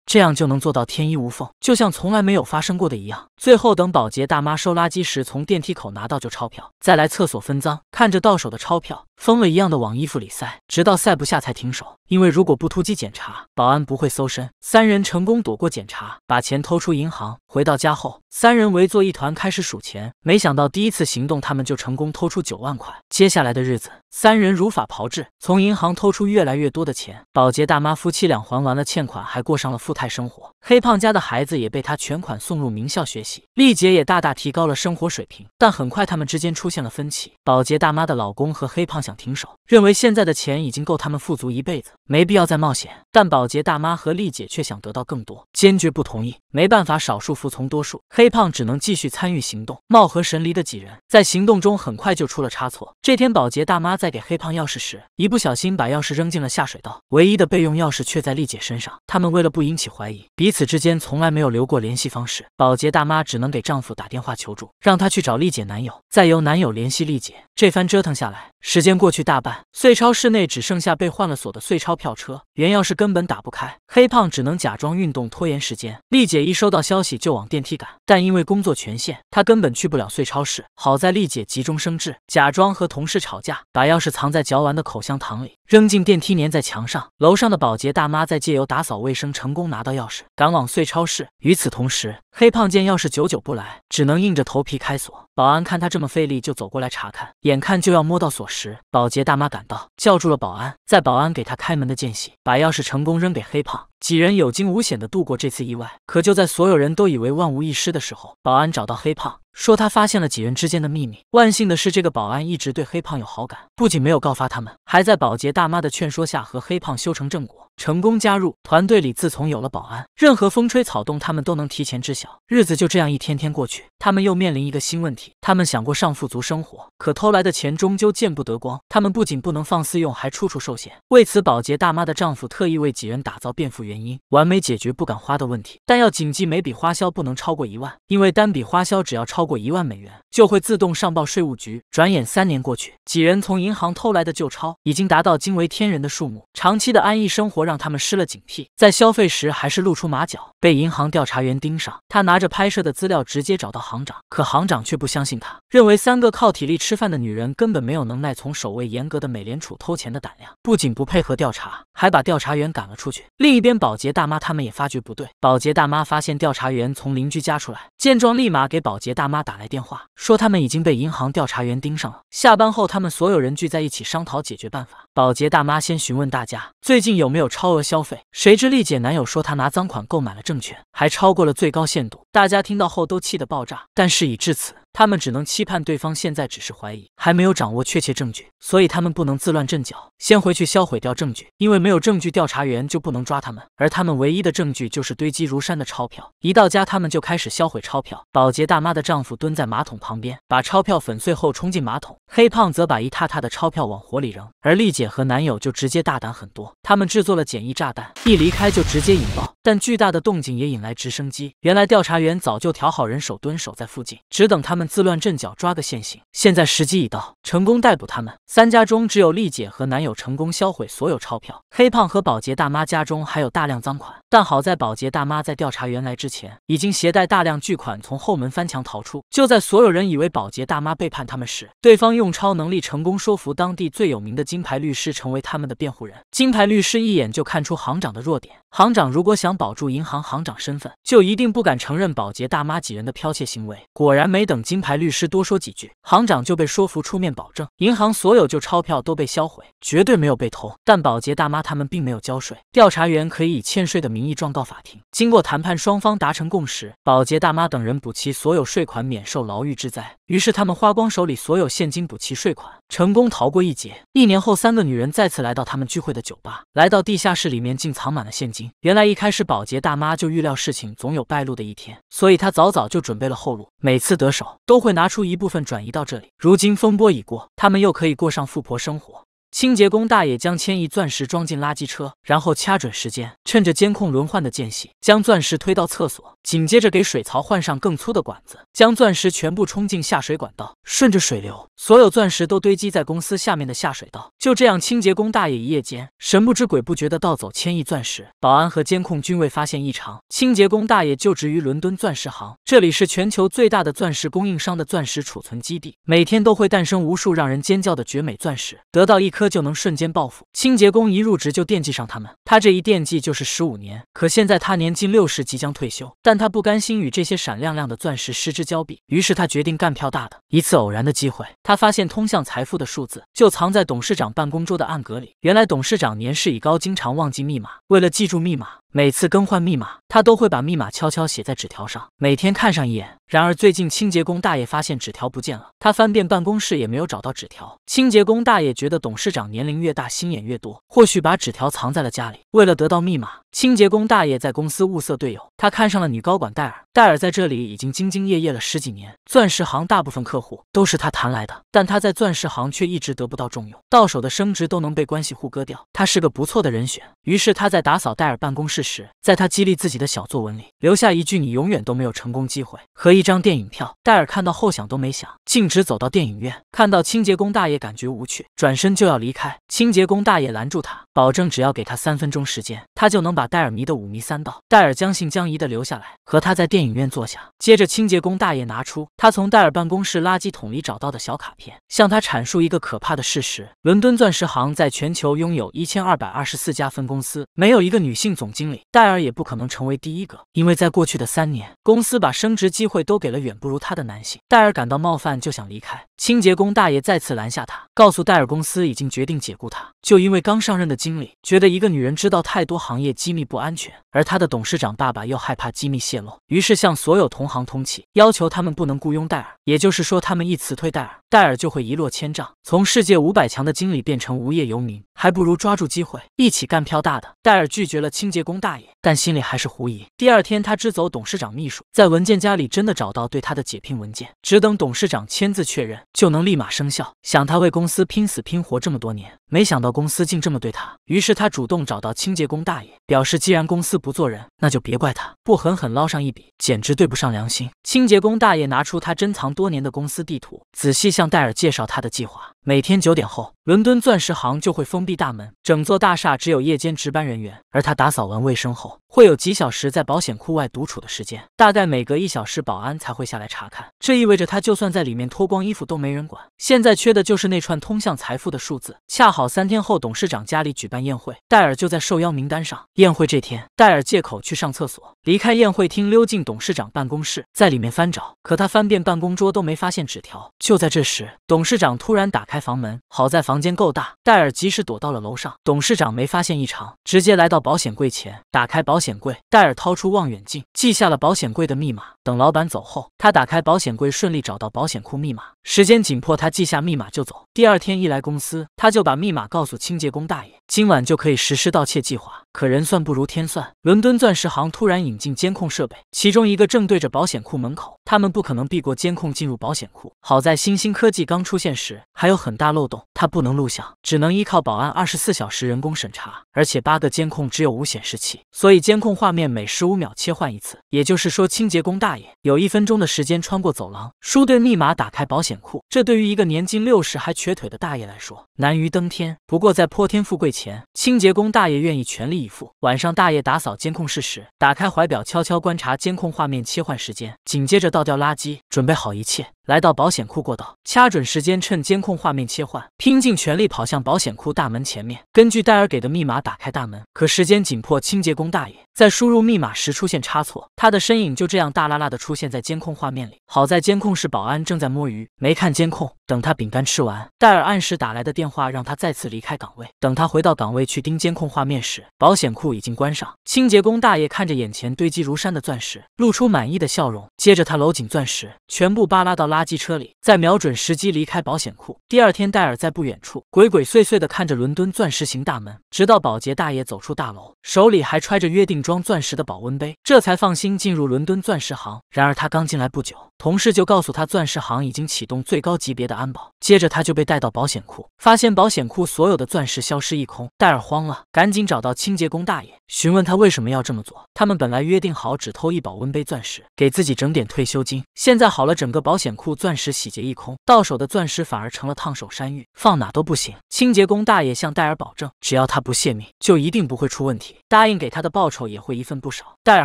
这样就能做到天衣无缝，就像从来没有发生过的一样。最后等保洁大妈收垃圾时，从电梯口拿到旧钞票，再来厕所分赃。看着到手的钞票，疯了一样的往衣服里塞，直到塞不下才停手。因为如果不突击检查，保安不会搜身。三。人成功躲过检查，把钱偷出银行。回到家后，三人围坐一团开始数钱。没想到第一次行动，他们就成功偷出九万块。接下来的日子，三人如法炮制，从银行偷出越来越多的钱。保洁大妈夫妻俩还完了欠款，还过上了富态生活。黑胖家的孩子也被他全款送入名校学习，丽姐也大大提高了生活水平。但很快，他们之间出现了分歧。保洁大妈的老公和黑胖想停手，认为现在的钱已经够他们富足一辈子，没必要再冒险。但保洁大妈和丽姐却想得到更多，坚决不同意。没办法，少数。服从多数，黑胖只能继续参与行动。貌合神离的几人在行动中很快就出了差错。这天，保洁大妈在给黑胖钥匙时，一不小心把钥匙扔进了下水道。唯一的备用钥匙却在丽姐身上。他们为了不引起怀疑，彼此之间从来没有留过联系方式。保洁大妈只能给丈夫打电话求助，让他去找丽姐男友，再由男友联系丽姐。这番折腾下来，时间过去大半，碎钞室内只剩下被换了锁的碎钞票车，原钥匙根本打不开。黑胖只能假装运动拖延时间。丽姐一收到消息就。就往电梯赶，但因为工作权限，他根本去不了碎超市。好在丽姐急中生智，假装和同事吵架，把钥匙藏在嚼完的口香糖里。扔进电梯，粘在墙上。楼上的保洁大妈在借由打扫卫生，成功拿到钥匙，赶往碎超市。与此同时，黑胖见钥匙久久不来，只能硬着头皮开锁。保安看他这么费力，就走过来查看。眼看就要摸到锁时，保洁大妈赶到，叫住了保安。在保安给他开门的间隙，把钥匙成功扔给黑胖。几人有惊无险地度过这次意外。可就在所有人都以为万无一失的时候，保安找到黑胖。说他发现了几人之间的秘密。万幸的是，这个保安一直对黑胖有好感，不仅没有告发他们，还在保洁大妈的劝说下和黑胖修成正果。成功加入团队里，自从有了保安，任何风吹草动他们都能提前知晓。日子就这样一天天过去，他们又面临一个新问题：他们想过上富足生活，可偷来的钱终究见不得光。他们不仅不能放肆用，还处处受限。为此，保洁大妈的丈夫特意为几人打造变富原因，完美解决不敢花的问题。但要谨记，每笔花销不能超过一万，因为单笔花销只要超过一万美元，就会自动上报税务局。转眼三年过去，几人从银行偷来的旧钞已经达到惊为天人的数目，长期的安逸生活。让他们失了警惕，在消费时还是露出马脚，被银行调查员盯上。他拿着拍摄的资料，直接找到行长，可行长却不相信他，认为三个靠体力吃饭的女人根本没有能耐从守卫严格的美联储偷钱的胆量。不仅不配合调查，还把调查员赶了出去。另一边，保洁大妈他们也发觉不对。保洁大妈发现调查员从邻居家出来，见状立马给保洁大妈打来电话，说他们已经被银行调查员盯上了。下班后，他们所有人聚在一起商讨解决办法。保洁大妈先询问大家最近有没有。超额消费，谁知丽姐男友说他拿赃款购买了证券，还超过了最高限度。大家听到后都气得爆炸，但事已至此。他们只能期盼对方现在只是怀疑，还没有掌握确切证据，所以他们不能自乱阵脚，先回去销毁掉证据，因为没有证据，调查员就不能抓他们。而他们唯一的证据就是堆积如山的钞票。一到家，他们就开始销毁钞票。保洁大妈的丈夫蹲在马桶旁边，把钞票粉碎后冲进马桶；黑胖则把一沓沓的钞票往火里扔。而丽姐和男友就直接大胆很多，他们制作了简易炸弹，一离开就直接引爆。但巨大的动静也引来直升机。原来调查员早就调好人手蹲守在附近，只等他们。自乱阵脚，抓个现行。现在时机已到，成功逮捕他们三家中只有丽姐和男友成功销毁所有钞票。黑胖和保洁大妈家中还有大量赃款，但好在保洁大妈在调查员来之前已经携带大量巨款从后门翻墙逃出。就在所有人以为保洁大妈背叛他们时，对方用超能力成功说服当地最有名的金牌律师成为他们的辩护人。金牌律师一眼就看出行长的弱点：行长如果想保住银行行长身份，就一定不敢承认保洁大妈几人的剽窃行为。果然，没等金。金牌律师多说几句，行长就被说服出面保证，银行所有旧钞票都被销毁，绝对没有被偷。但保洁大妈他们并没有交税，调查员可以以欠税的名义状告法庭。经过谈判，双方达成共识，保洁大妈等人补齐所有税款，免受牢狱之灾。于是他们花光手里所有现金，补齐税款。成功逃过一劫。一年后，三个女人再次来到他们聚会的酒吧，来到地下室里面，竟藏满了现金。原来一开始保洁大妈就预料事情总有败露的一天，所以她早早就准备了后路。每次得手，都会拿出一部分转移到这里。如今风波已过，她们又可以过上富婆生活。清洁工大爷将千亿钻石装进垃圾车，然后掐准时间，趁着监控轮换的间隙，将钻石推到厕所，紧接着给水槽换上更粗的管子，将钻石全部冲进下水管道，顺着水流，所有钻石都堆积在公司下面的下水道。就这样，清洁工大爷一夜间神不知鬼不觉地盗走千亿钻石，保安和监控均未发现异常。清洁工大爷就职于伦敦钻石行，这里是全球最大的钻石供应商的钻石储存基地，每天都会诞生无数让人尖叫的绝美钻石，得到一颗。科就能瞬间暴富，清洁工一入职就惦记上他们，他这一惦记就是十五年，可现在他年近六十，即将退休，但他不甘心与这些闪亮亮的钻石失之交臂，于是他决定干票大的。一次偶然的机会，他发现通向财富的数字就藏在董事长办公桌的暗格里。原来董事长年事已高，经常忘记密码，为了记住密码。每次更换密码，他都会把密码悄悄写在纸条上，每天看上一眼。然而最近，清洁工大爷发现纸条不见了，他翻遍办公室也没有找到纸条。清洁工大爷觉得董事长年龄越大，心眼越多，或许把纸条藏在了家里。为了得到密码，清洁工大爷在公司物色队友，他看上了女高管戴尔。戴尔在这里已经兢兢业业了十几年，钻石行大部分客户都是他谈来的，但他在钻石行却一直得不到重用，到手的升职都能被关系户割掉。他是个不错的人选，于是他在打扫戴尔办公室。事实在他激励自己的小作文里留下一句“你永远都没有成功机会”和一张电影票。戴尔看到后想都没想，径直走到电影院，看到清洁工大爷感觉无趣，转身就要离开。清洁工大爷拦住他，保证只要给他三分钟时间，他就能把戴尔迷得五迷三道。戴尔将信将疑地留下来，和他在电影院坐下。接着，清洁工大爷拿出他从戴尔办公室垃圾桶里找到的小卡片，向他阐述一个可怕的事实：伦敦钻石行在全球拥有一千二百二十四家分公司，没有一个女性总经。戴尔也不可能成为第一个，因为在过去的三年，公司把升职机会都给了远不如他的男性。戴尔感到冒犯，就想离开。清洁工大爷再次拦下他，告诉戴尔，公司已经决定解雇他，就因为刚上任的经理觉得一个女人知道太多行业机密不安全，而他的董事长爸爸又害怕机密泄露，于是向所有同行通气，要求他们不能雇佣戴尔。也就是说，他们一辞退戴尔，戴尔就会一落千丈，从世界五百强的经理变成无业游民，还不如抓住机会一起干票大的。戴尔拒绝了清洁工。大爷，但心里还是狐疑。第二天，他支走董事长秘书，在文件夹里真的找到对他的解聘文件，只等董事长签字确认就能立马生效。想他为公司拼死拼活这么多年。没想到公司竟这么对他，于是他主动找到清洁工大爷，表示既然公司不做人，那就别怪他不狠狠捞上一笔，简直对不上良心。清洁工大爷拿出他珍藏多年的公司地图，仔细向戴尔介绍他的计划：每天九点后，伦敦钻石行就会封闭大门，整座大厦只有夜间值班人员，而他打扫完卫生后。会有几小时在保险库外独处的时间，大概每隔一小时保安才会下来查看。这意味着他就算在里面脱光衣服都没人管。现在缺的就是那串通向财富的数字。恰好三天后董事长家里举办宴会，戴尔就在受邀名单上。宴会这天，戴尔借口去上厕所，离开宴会厅，溜进董事长办公室，在里面翻找。可他翻遍办公桌都没发现纸条。就在这时，董事长突然打开房门，好在房间够大，戴尔及时躲到了楼上。董事长没发现异常，直接来到保险柜前，打开保。保险柜，戴尔掏出望远镜，记下了保险柜的密码。等老板走后，他打开保险柜，顺利找到保险库密码。时间紧迫，他记下密码就走。第二天一来公司，他就把密码告诉清洁工大爷。今晚就可以实施盗窃计划，可人算不如天算。伦敦钻石行突然引进监控设备，其中一个正对着保险库门口，他们不可能避过监控进入保险库。好在新兴科技刚出现时还有很大漏洞，它不能录像，只能依靠保安二十四小时人工审查，而且八个监控只有五显示器，所以监控画面每十五秒切换一次。也就是说，清洁工大爷有一分钟的时间穿过走廊。输队密码打开保险库，这对于一个年近六十还瘸腿的大爷来说难于登天。不过在泼天富贵前。钱，清洁工大爷愿意全力以赴。晚上，大爷打扫监控室时，打开怀表，悄悄观察监控画面，切换时间，紧接着倒掉垃圾，准备好一切。来到保险库过道，掐准时间，趁监控画面切换，拼尽全力跑向保险库大门前面。根据戴尔给的密码打开大门，可时间紧迫，清洁工大爷在输入密码时出现差错，他的身影就这样大拉拉的出现在监控画面里。好在监控室保安正在摸鱼，没看监控。等他饼干吃完，戴尔按时打来的电话让他再次离开岗位。等他回到岗位去盯监控画面时，保险库已经关上。清洁工大爷看着眼前堆积如山的钻石，露出满意的笑容。接着他搂紧钻石，全部扒拉到拉。垃圾车里，在瞄准时机离开保险库。第二天，戴尔在不远处鬼鬼祟祟地看着伦敦钻石行大门，直到保洁大爷走出大楼，手里还揣着约定装钻石的保温杯，这才放心进入伦敦钻石行。然而，他刚进来不久，同事就告诉他，钻石行已经启动最高级别的安保。接着，他就被带到保险库，发现保险库所有的钻石消失一空。戴尔慌了，赶紧找到清洁工大爷，询问他为什么要这么做。他们本来约定好只偷一保温杯钻石，给自己整点退休金，现在好了，整个保险库。钻石洗劫一空，到手的钻石反而成了烫手山芋，放哪都不行。清洁工大爷向戴尔保证，只要他不泄密，就一定不会出问题，答应给他的报酬也会一份不少。戴尔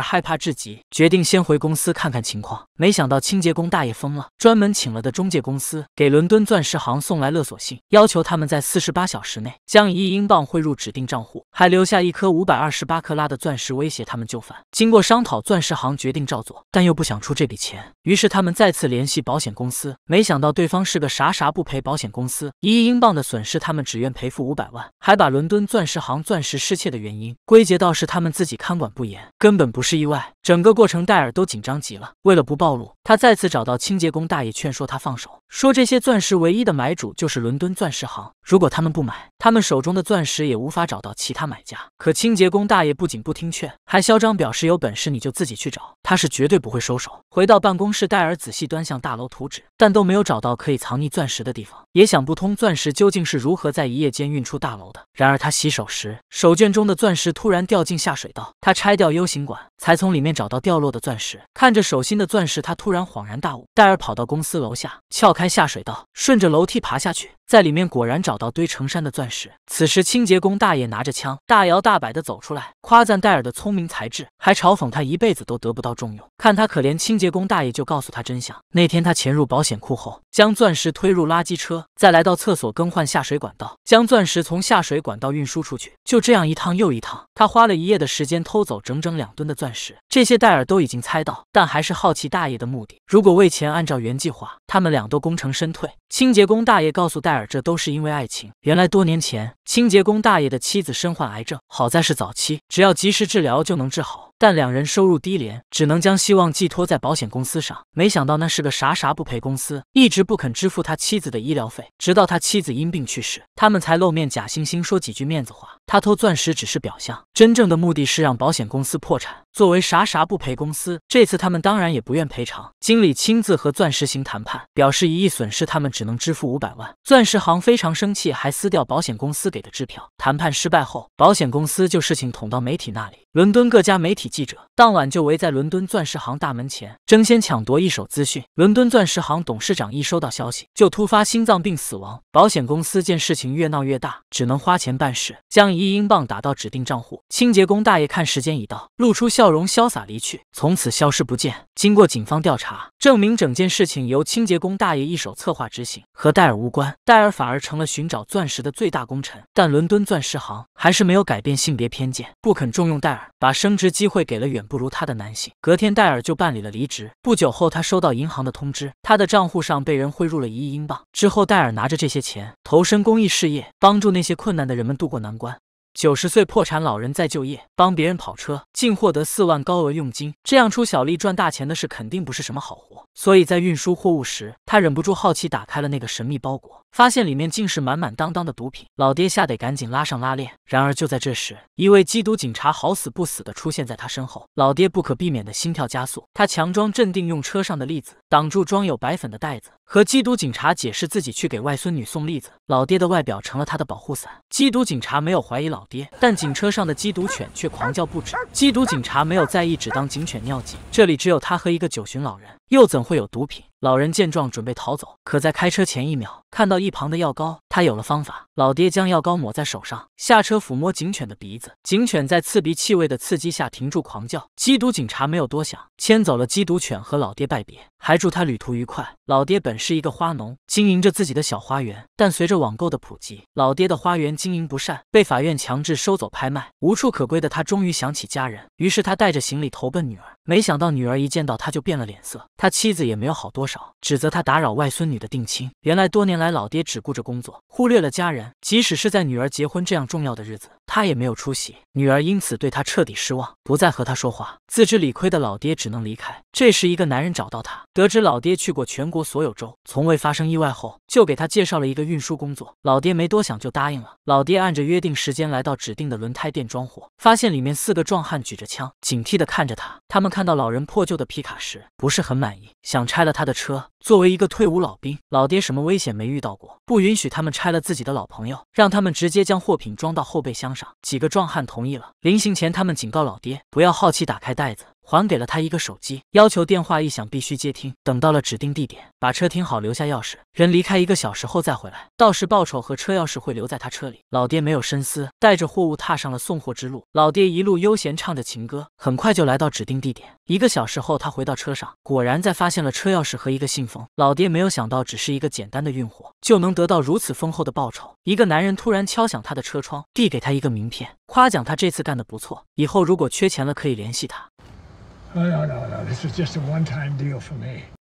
害怕至极，决定先回公司看看情况。没想到清洁工大爷疯了，专门请了的中介公司给伦敦钻石行送来勒索信，要求他们在四十八小时内将一亿英镑汇入指定账户。还留下一颗五百二十八克拉的钻石威胁他们就范。经过商讨，钻石行决定照做，但又不想出这笔钱，于是他们再次联系保险公司，没想到对方是个啥啥不赔。保险公司一亿英镑的损失，他们只愿赔付五百万，还把伦敦钻石行钻石失窃的原因归结到是他们自己看管不严，根本不是意外。整个过程，戴尔都紧张极了，为了不暴露，他再次找到清洁工大爷，劝说他放手。说这些钻石唯一的买主就是伦敦钻石行，如果他们不买，他们手中的钻石也无法找到其他买家。可清洁工大爷不仅不听劝，还嚣张表示：“有本事你就自己去找。”他是绝对不会收手。回到办公室，戴尔仔细端详大楼图纸，但都没有找到可以藏匿钻石的地方，也想不通钻石究竟是如何在一夜间运出大楼的。然而，他洗手时，手绢中的钻石突然掉进下水道。他拆掉 U 型管，才从里面找到掉落的钻石。看着手心的钻石，他突然恍然大悟。戴尔跑到公司楼下，撬开下水道，顺着楼梯爬下去。在里面果然找到堆成山的钻石。此时清洁工大爷拿着枪，大摇大摆地走出来，夸赞戴尔的聪明才智，还嘲讽他一辈子都得不到重用。看他可怜，清洁工大爷就告诉他真相：那天他潜入保险库后，将钻石推入垃圾车，再来到厕所更换下水管道，将钻石从下水管道运输出去。就这样一趟又一趟，他花了一夜的时间偷走整整两吨的钻石。这些戴尔都已经猜到，但还是好奇大爷的目的。如果为钱，按照原计划，他们俩都功成身退。清洁工大爷告诉戴。这都是因为爱情。原来多年前，清洁工大爷的妻子身患癌症，好在是早期，只要及时治疗就能治好。但两人收入低廉，只能将希望寄托在保险公司上。没想到那是个啥啥不赔公司，一直不肯支付他妻子的医疗费，直到他妻子因病去世，他们才露面，假惺惺说几句面子话。他偷钻石只是表象，真正的目的是让保险公司破产。作为啥啥不赔公司，这次他们当然也不愿赔偿。经理亲自和钻石行谈判，表示一亿损失他们只能支付五百万。钻石行非常生气，还撕掉保险公司给的支票。谈判失败后，保险公司就事情捅到媒体那里，伦敦各家媒体。记者当晚就围在伦敦钻石行大门前，争先抢夺一手资讯。伦敦钻石行董事长一收到消息，就突发心脏病死亡。保险公司见事情越闹越大，只能花钱办事，将一亿英镑打到指定账户。清洁工大爷看时间已到，露出笑容，潇洒离去，从此消失不见。经过警方调查，证明整件事情由清洁工大爷一手策划执行，和戴尔无关。戴尔反而成了寻找钻石的最大功臣。但伦敦钻石行还是没有改变性别偏见，不肯重用戴尔，把升职机会。给了远不如他的男性。隔天，戴尔就办理了离职。不久后，他收到银行的通知，他的账户上被人汇入了一亿英镑。之后，戴尔拿着这些钱投身公益事业，帮助那些困难的人们渡过难关。九十岁破产老人再就业，帮别人跑车，竟获得四万高额佣金。这样出小利赚大钱的事，肯定不是什么好活。所以在运输货物时，他忍不住好奇，打开了那个神秘包裹，发现里面竟是满满当当的毒品。老爹吓得赶紧拉上拉链。然而就在这时，一位缉毒警察好死不死的出现在他身后，老爹不可避免的心跳加速。他强装镇定，用车上的栗子挡住装有白粉的袋子，和缉毒警察解释自己去给外孙女送栗子。老爹的外表成了他的保护伞，缉毒警察没有怀疑老。爹，但警车上的缉毒犬却狂叫不止。缉毒警察没有在意，只当警犬尿急。这里只有他和一个九旬老人，又怎会有毒品？老人见状准备逃走，可在开车前一秒看到一旁的药膏，他有了方法。老爹将药膏抹在手上，下车抚摸警犬的鼻子。警犬在刺鼻气味的刺激下停住狂叫。缉毒警察没有多想，牵走了缉毒犬和老爹拜别，还祝他旅途愉快。老爹本是一个花农，经营着自己的小花园，但随着网购的普及，老爹的花园经营不善，被法院强制收走拍卖。无处可归的他终于想起家人，于是他带着行李投奔女儿。没想到女儿一见到他就变了脸色，他妻子也没有好多少。指责他打扰外孙女的定亲。原来多年来老爹只顾着工作，忽略了家人，即使是在女儿结婚这样重要的日子。他也没有出息，女儿因此对他彻底失望，不再和他说话。自知理亏的老爹只能离开。这时，一个男人找到他，得知老爹去过全国所有州，从未发生意外后，就给他介绍了一个运输工作。老爹没多想就答应了。老爹按着约定时间来到指定的轮胎店装货，发现里面四个壮汉举着枪，警惕地看着他。他们看到老人破旧的皮卡时，不是很满意，想拆了他的车。作为一个退伍老兵，老爹什么危险没遇到过，不允许他们拆了自己的老朋友，让他们直接将货品装到后备箱。几个壮汉同意了。临行前，他们警告老爹不要好奇打开袋子。还给了他一个手机，要求电话一响必须接听。等到了指定地点，把车停好，留下钥匙，人离开一个小时后再回来。到时报酬和车钥匙会留在他车里。老爹没有深思，带着货物踏上了送货之路。老爹一路悠闲唱着情歌，很快就来到指定地点。一个小时后，他回到车上，果然在发现了车钥匙和一个信封。老爹没有想到，只是一个简单的运货，就能得到如此丰厚的报酬。一个男人突然敲响他的车窗，递给他一个名片，夸奖他这次干得不错，以后如果缺钱了可以联系他。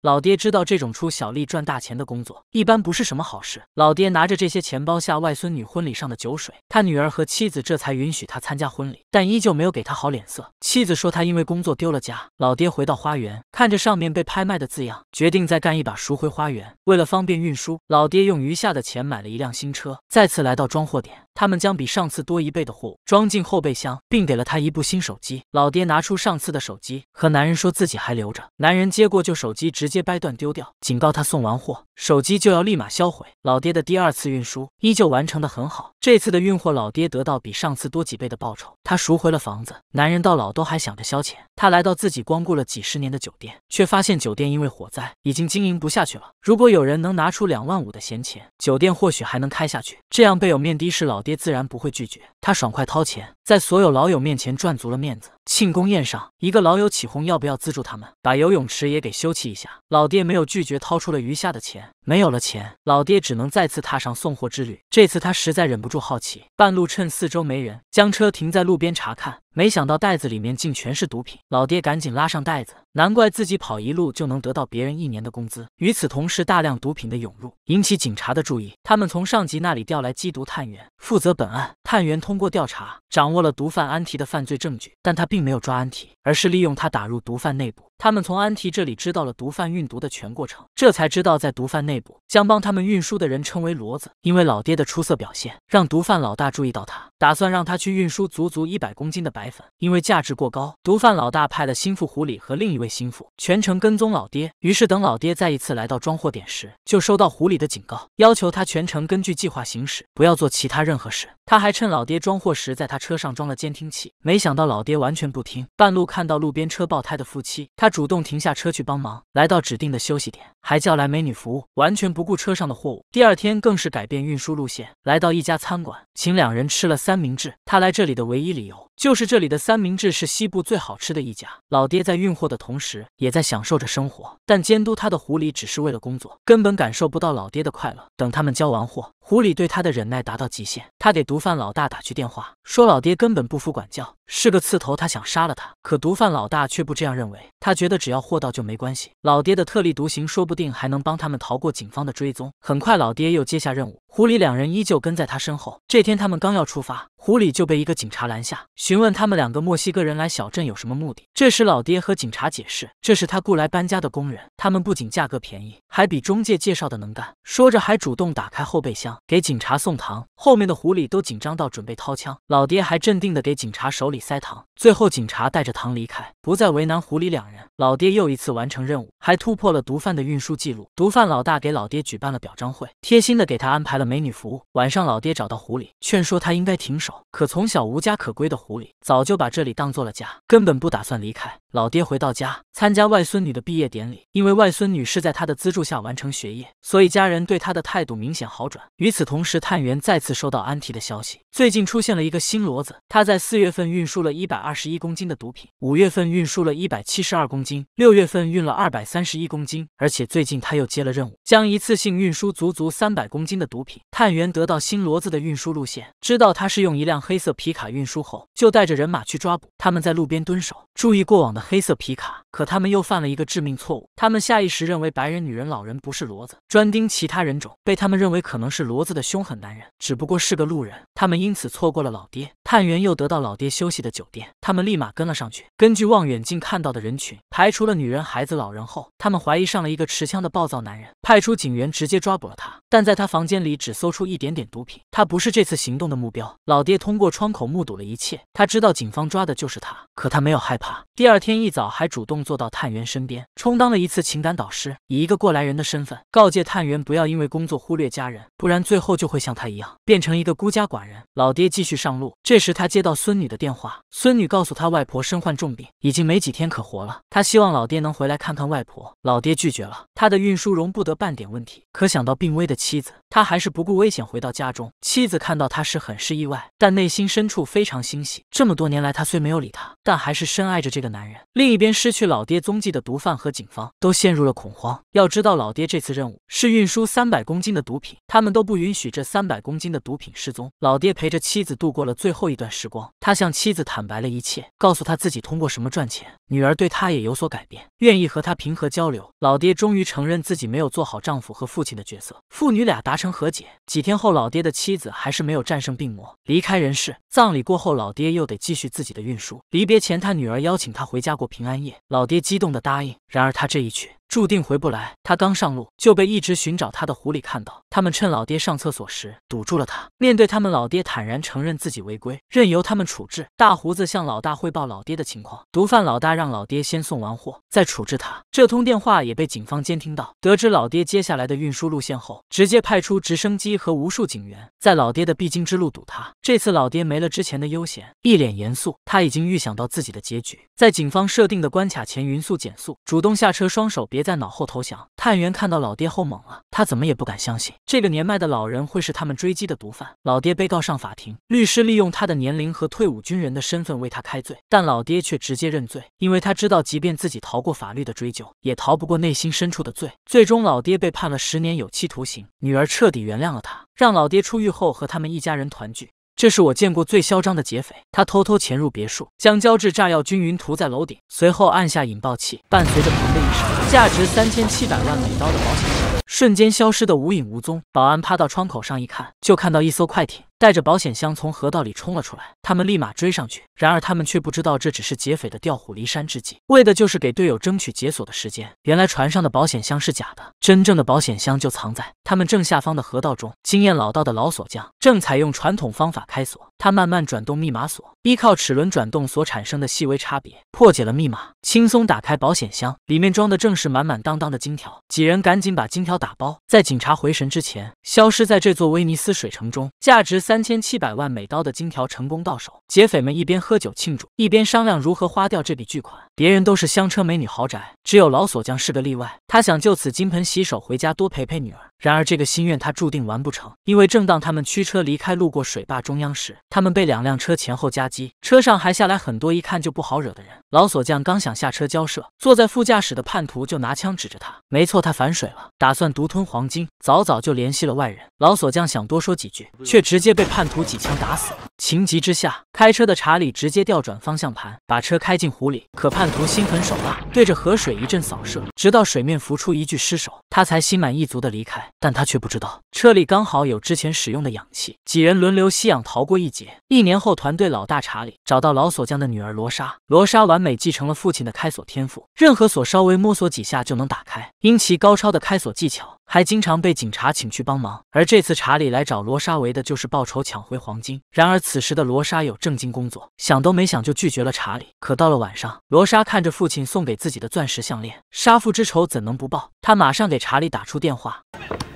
老爹知道这种出小力赚大钱的工作一般不是什么好事。老爹拿着这些钱包下外孙女婚礼上的酒水，他女儿和妻子这才允许他参加婚礼，但依旧没有给他好脸色。妻子说他因为工作丢了家。老爹回到花园，看着上面被拍卖的字样，决定再干一把赎回花园。为了方便运输，老爹用余下的钱买了一辆新车，再次来到装货点。他们将比上次多一倍的货装进后备箱，并给了他一部新手机。老爹拿出上次的手机，和男人说自己还留着。男人接过旧手机，直接掰断丢掉，警告他送完货，手机就要立马销毁。老爹的第二次运输依旧完成的很好。这次的运货，老爹得到比上次多几倍的报酬。他赎回了房子。男人到老都还想着消遣。他来到自己光顾了几十年的酒店，却发现酒店因为火灾已经经营不下去了。如果有人能拿出两万五的闲钱，酒店或许还能开下去。这样被有面的士老爹。爷自然不会拒绝。他爽快掏钱，在所有老友面前赚足了面子。庆功宴上，一个老友起哄，要不要资助他们，把游泳池也给修葺一下？老爹没有拒绝，掏出了余下的钱。没有了钱，老爹只能再次踏上送货之旅。这次他实在忍不住好奇，半路趁四周没人，将车停在路边查看。没想到袋子里面竟全是毒品，老爹赶紧拉上袋子。难怪自己跑一路就能得到别人一年的工资。与此同时，大量毒品的涌入引起警察的注意，他们从上级那里调来缉毒探员，负责本案。探员通过调查掌握了毒贩安提的犯罪证据，但他并没有抓安提，而是利用他打入毒贩内部。他们从安提这里知道了毒贩运毒的全过程，这才知道在毒贩内部将帮他们运输的人称为“骡子”。因为老爹的出色表现，让毒贩老大注意到他，打算让他去运输足足一百公斤的白粉。因为价值过高，毒贩老大派了心腹狐狸和另一位心腹全程跟踪老爹。于是等老爹再一次来到装货点时，就收到狐狸的警告，要求他全程根据计划行驶，不要做其他任何事。他还。趁老爹装货时，在他车上装了监听器，没想到老爹完全不听。半路看到路边车爆胎的夫妻，他主动停下车去帮忙。来到指定的休息点，还叫来美女服务，完全不顾车上的货物。第二天更是改变运输路线，来到一家餐馆。请两人吃了三明治。他来这里的唯一理由就是这里的三明治是西部最好吃的一家。老爹在运货的同时，也在享受着生活。但监督他的狐狸只是为了工作，根本感受不到老爹的快乐。等他们交完货，狐狸对他的忍耐达到极限，他给毒贩老大打去电话，说老爹根本不服管教。是个刺头，他想杀了他，可毒贩老大却不这样认为，他觉得只要货到就没关系。老爹的特立独行，说不定还能帮他们逃过警方的追踪。很快，老爹又接下任务，狐狸两人依旧跟在他身后。这天，他们刚要出发，狐狸就被一个警察拦下，询问他们两个墨西哥人来小镇有什么目的。这时，老爹和警察解释，这是他雇来搬家的工人，他们不仅价格便宜，还比中介介绍的能干。说着，还主动打开后备箱给警察送糖。后面的狐狸都紧张到准备掏枪，老爹还镇定的给警察手里。塞糖，最后警察带着糖离开，不再为难狐狸两人。老爹又一次完成任务，还突破了毒贩的运输记录。毒贩老大给老爹举办了表彰会，贴心的给他安排了美女服务。晚上，老爹找到狐狸，劝说他应该停手。可从小无家可归的狐狸，早就把这里当做了家，根本不打算离开。老爹回到家，参加外孙女的毕业典礼，因为外孙女是在他的资助下完成学业，所以家人对他的态度明显好转。与此同时，探员再次收到安提的消息，最近出现了一个新骡子，他在四月份运。输了一百二十一公斤的毒品，五月份运输了一百七十二公斤，六月份运了二百三十一公斤，而且最近他又接了任务，将一次性运输足足三百公斤的毒品。探员得到新骡子的运输路线，知道他是用一辆黑色皮卡运输后，就带着人马去抓捕。他们在路边蹲守，注意过往的黑色皮卡，可他们又犯了一个致命错误，他们下意识认为白人、女人、老人不是骡子，专盯其他人种，被他们认为可能是骡子的凶狠男人，只不过是个路人，他们因此错过了老爹。探员又得到老爹休息的酒店，他们立马跟了上去。根据望远镜看到的人群，排除了女人、孩子、老人后，他们怀疑上了一个持枪的暴躁男人，派出警员直接抓捕了他。但在他房间里只搜出一点点毒品，他不是这次行动的目标。老爹通过窗口目睹了一切，他知道警方抓的就是他，可他没有害怕。第二天一早，还主动坐到探员身边，充当了一次情感导师，以一个过来人的身份告诫探员不要因为工作忽略家人，不然最后就会像他一样变成一个孤家寡人。老爹继续上路。这。时他接到孙女的电话，孙女告诉他外婆身患重病，已经没几天可活了。他希望老爹能回来看看外婆。老爹拒绝了他的运输容不得半点问题，可想到病危的妻子，他还是不顾危险回到家中。妻子看到他时很是意外，但内心深处非常欣喜。这么多年来，他虽没有理他，但还是深爱着这个男人。另一边，失去老爹踪迹的毒贩和警方都陷入了恐慌。要知道，老爹这次任务是运输三百公斤的毒品，他们都不允许这三百公斤的毒品失踪。老爹陪着妻子度过了最后。一段时光，他向妻子坦白了一切，告诉他自己通过什么赚钱。女儿对他也有所改变。愿意和他平和交流，老爹终于承认自己没有做好丈夫和父亲的角色，父女俩达成和解。几天后，老爹的妻子还是没有战胜病魔，离开人世。葬礼过后，老爹又得继续自己的运输。离别前，他女儿邀请他回家过平安夜，老爹激动地答应。然而他这一去，注定回不来。他刚上路，就被一直寻找他的狐狸看到。他们趁老爹上厕所时堵住了他。面对他们，老爹坦然承认自己违规，任由他们处置。大胡子向老大汇报老爹的情况，毒贩老大让老爹先送完货再。处置他，这通电话也被警方监听到。得知老爹接下来的运输路线后，直接派出直升机和无数警员，在老爹的必经之路堵他。这次老爹没了之前的悠闲，一脸严肃，他已经预想到自己的结局，在警方设定的关卡前匀速减速，主动下车，双手别在脑后投降。探员看到老爹后懵了，他怎么也不敢相信这个年迈的老人会是他们追击的毒贩。老爹被告上法庭，律师利用他的年龄和退伍军人的身份为他开罪，但老爹却直接认罪，因为他知道，即便自己逃过。法律的追究也逃不过内心深处的罪，最终老爹被判了十年有期徒刑，女儿彻底原谅了他，让老爹出狱后和他们一家人团聚。这是我见过最嚣张的劫匪，他偷偷潜入别墅，将胶质炸药均匀涂在楼顶，随后按下引爆器，伴随着“砰”的一声，价值三千七百万美刀的保险箱瞬间消失的无影无踪。保安趴到窗口上一看，就看到一艘快艇。带着保险箱从河道里冲了出来，他们立马追上去。然而，他们却不知道这只是劫匪的调虎离山之计，为的就是给队友争取解锁的时间。原来船上的保险箱是假的，真正的保险箱就藏在他们正下方的河道中。经验老道的老锁匠正采用传统方法开锁，他慢慢转动密码锁，依靠齿轮转动所产生的细微差别破解了密码，轻松打开保险箱，里面装的正是满满当当的金条。几人赶紧把金条打包，在警察回神之前，消失在这座威尼斯水城中，价值。三千七百万美刀的金条成功到手，劫匪们一边喝酒庆祝，一边商量如何花掉这笔巨款。别人都是香车美女豪宅，只有老锁匠是个例外。他想就此金盆洗手，回家多陪陪女儿。然而这个心愿他注定完不成，因为正当他们驱车离开，路过水坝中央时，他们被两辆车前后夹击，车上还下来很多一看就不好惹的人。老锁匠刚想下车交涉，坐在副驾驶的叛徒就拿枪指着他。没错，他反水了，打算独吞黄金，早早就联系了外人。老锁匠想多说几句，却直接被叛徒几枪打死了。情急之下，开车的查理直接调转方向盘，把车开进湖里，可叛。图心狠手辣，对着河水一阵扫射，直到水面浮出一具尸首，他才心满意足的离开。但他却不知道，车里刚好有之前使用的氧气，几人轮流吸氧逃过一劫。一年后，团队老大查理找到老锁匠的女儿罗莎，罗莎完美继承了父亲的开锁天赋，任何锁稍微摸索几下就能打开。因其高超的开锁技巧，还经常被警察请去帮忙。而这次查理来找罗莎为的就是报仇，抢回黄金。然而此时的罗莎有正经工作，想都没想就拒绝了查理。可到了晚上，罗莎。他看着父亲送给自己的钻石项链，杀父之仇怎能不报？他马上给查理打出电话。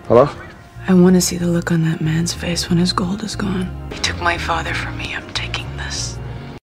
好了。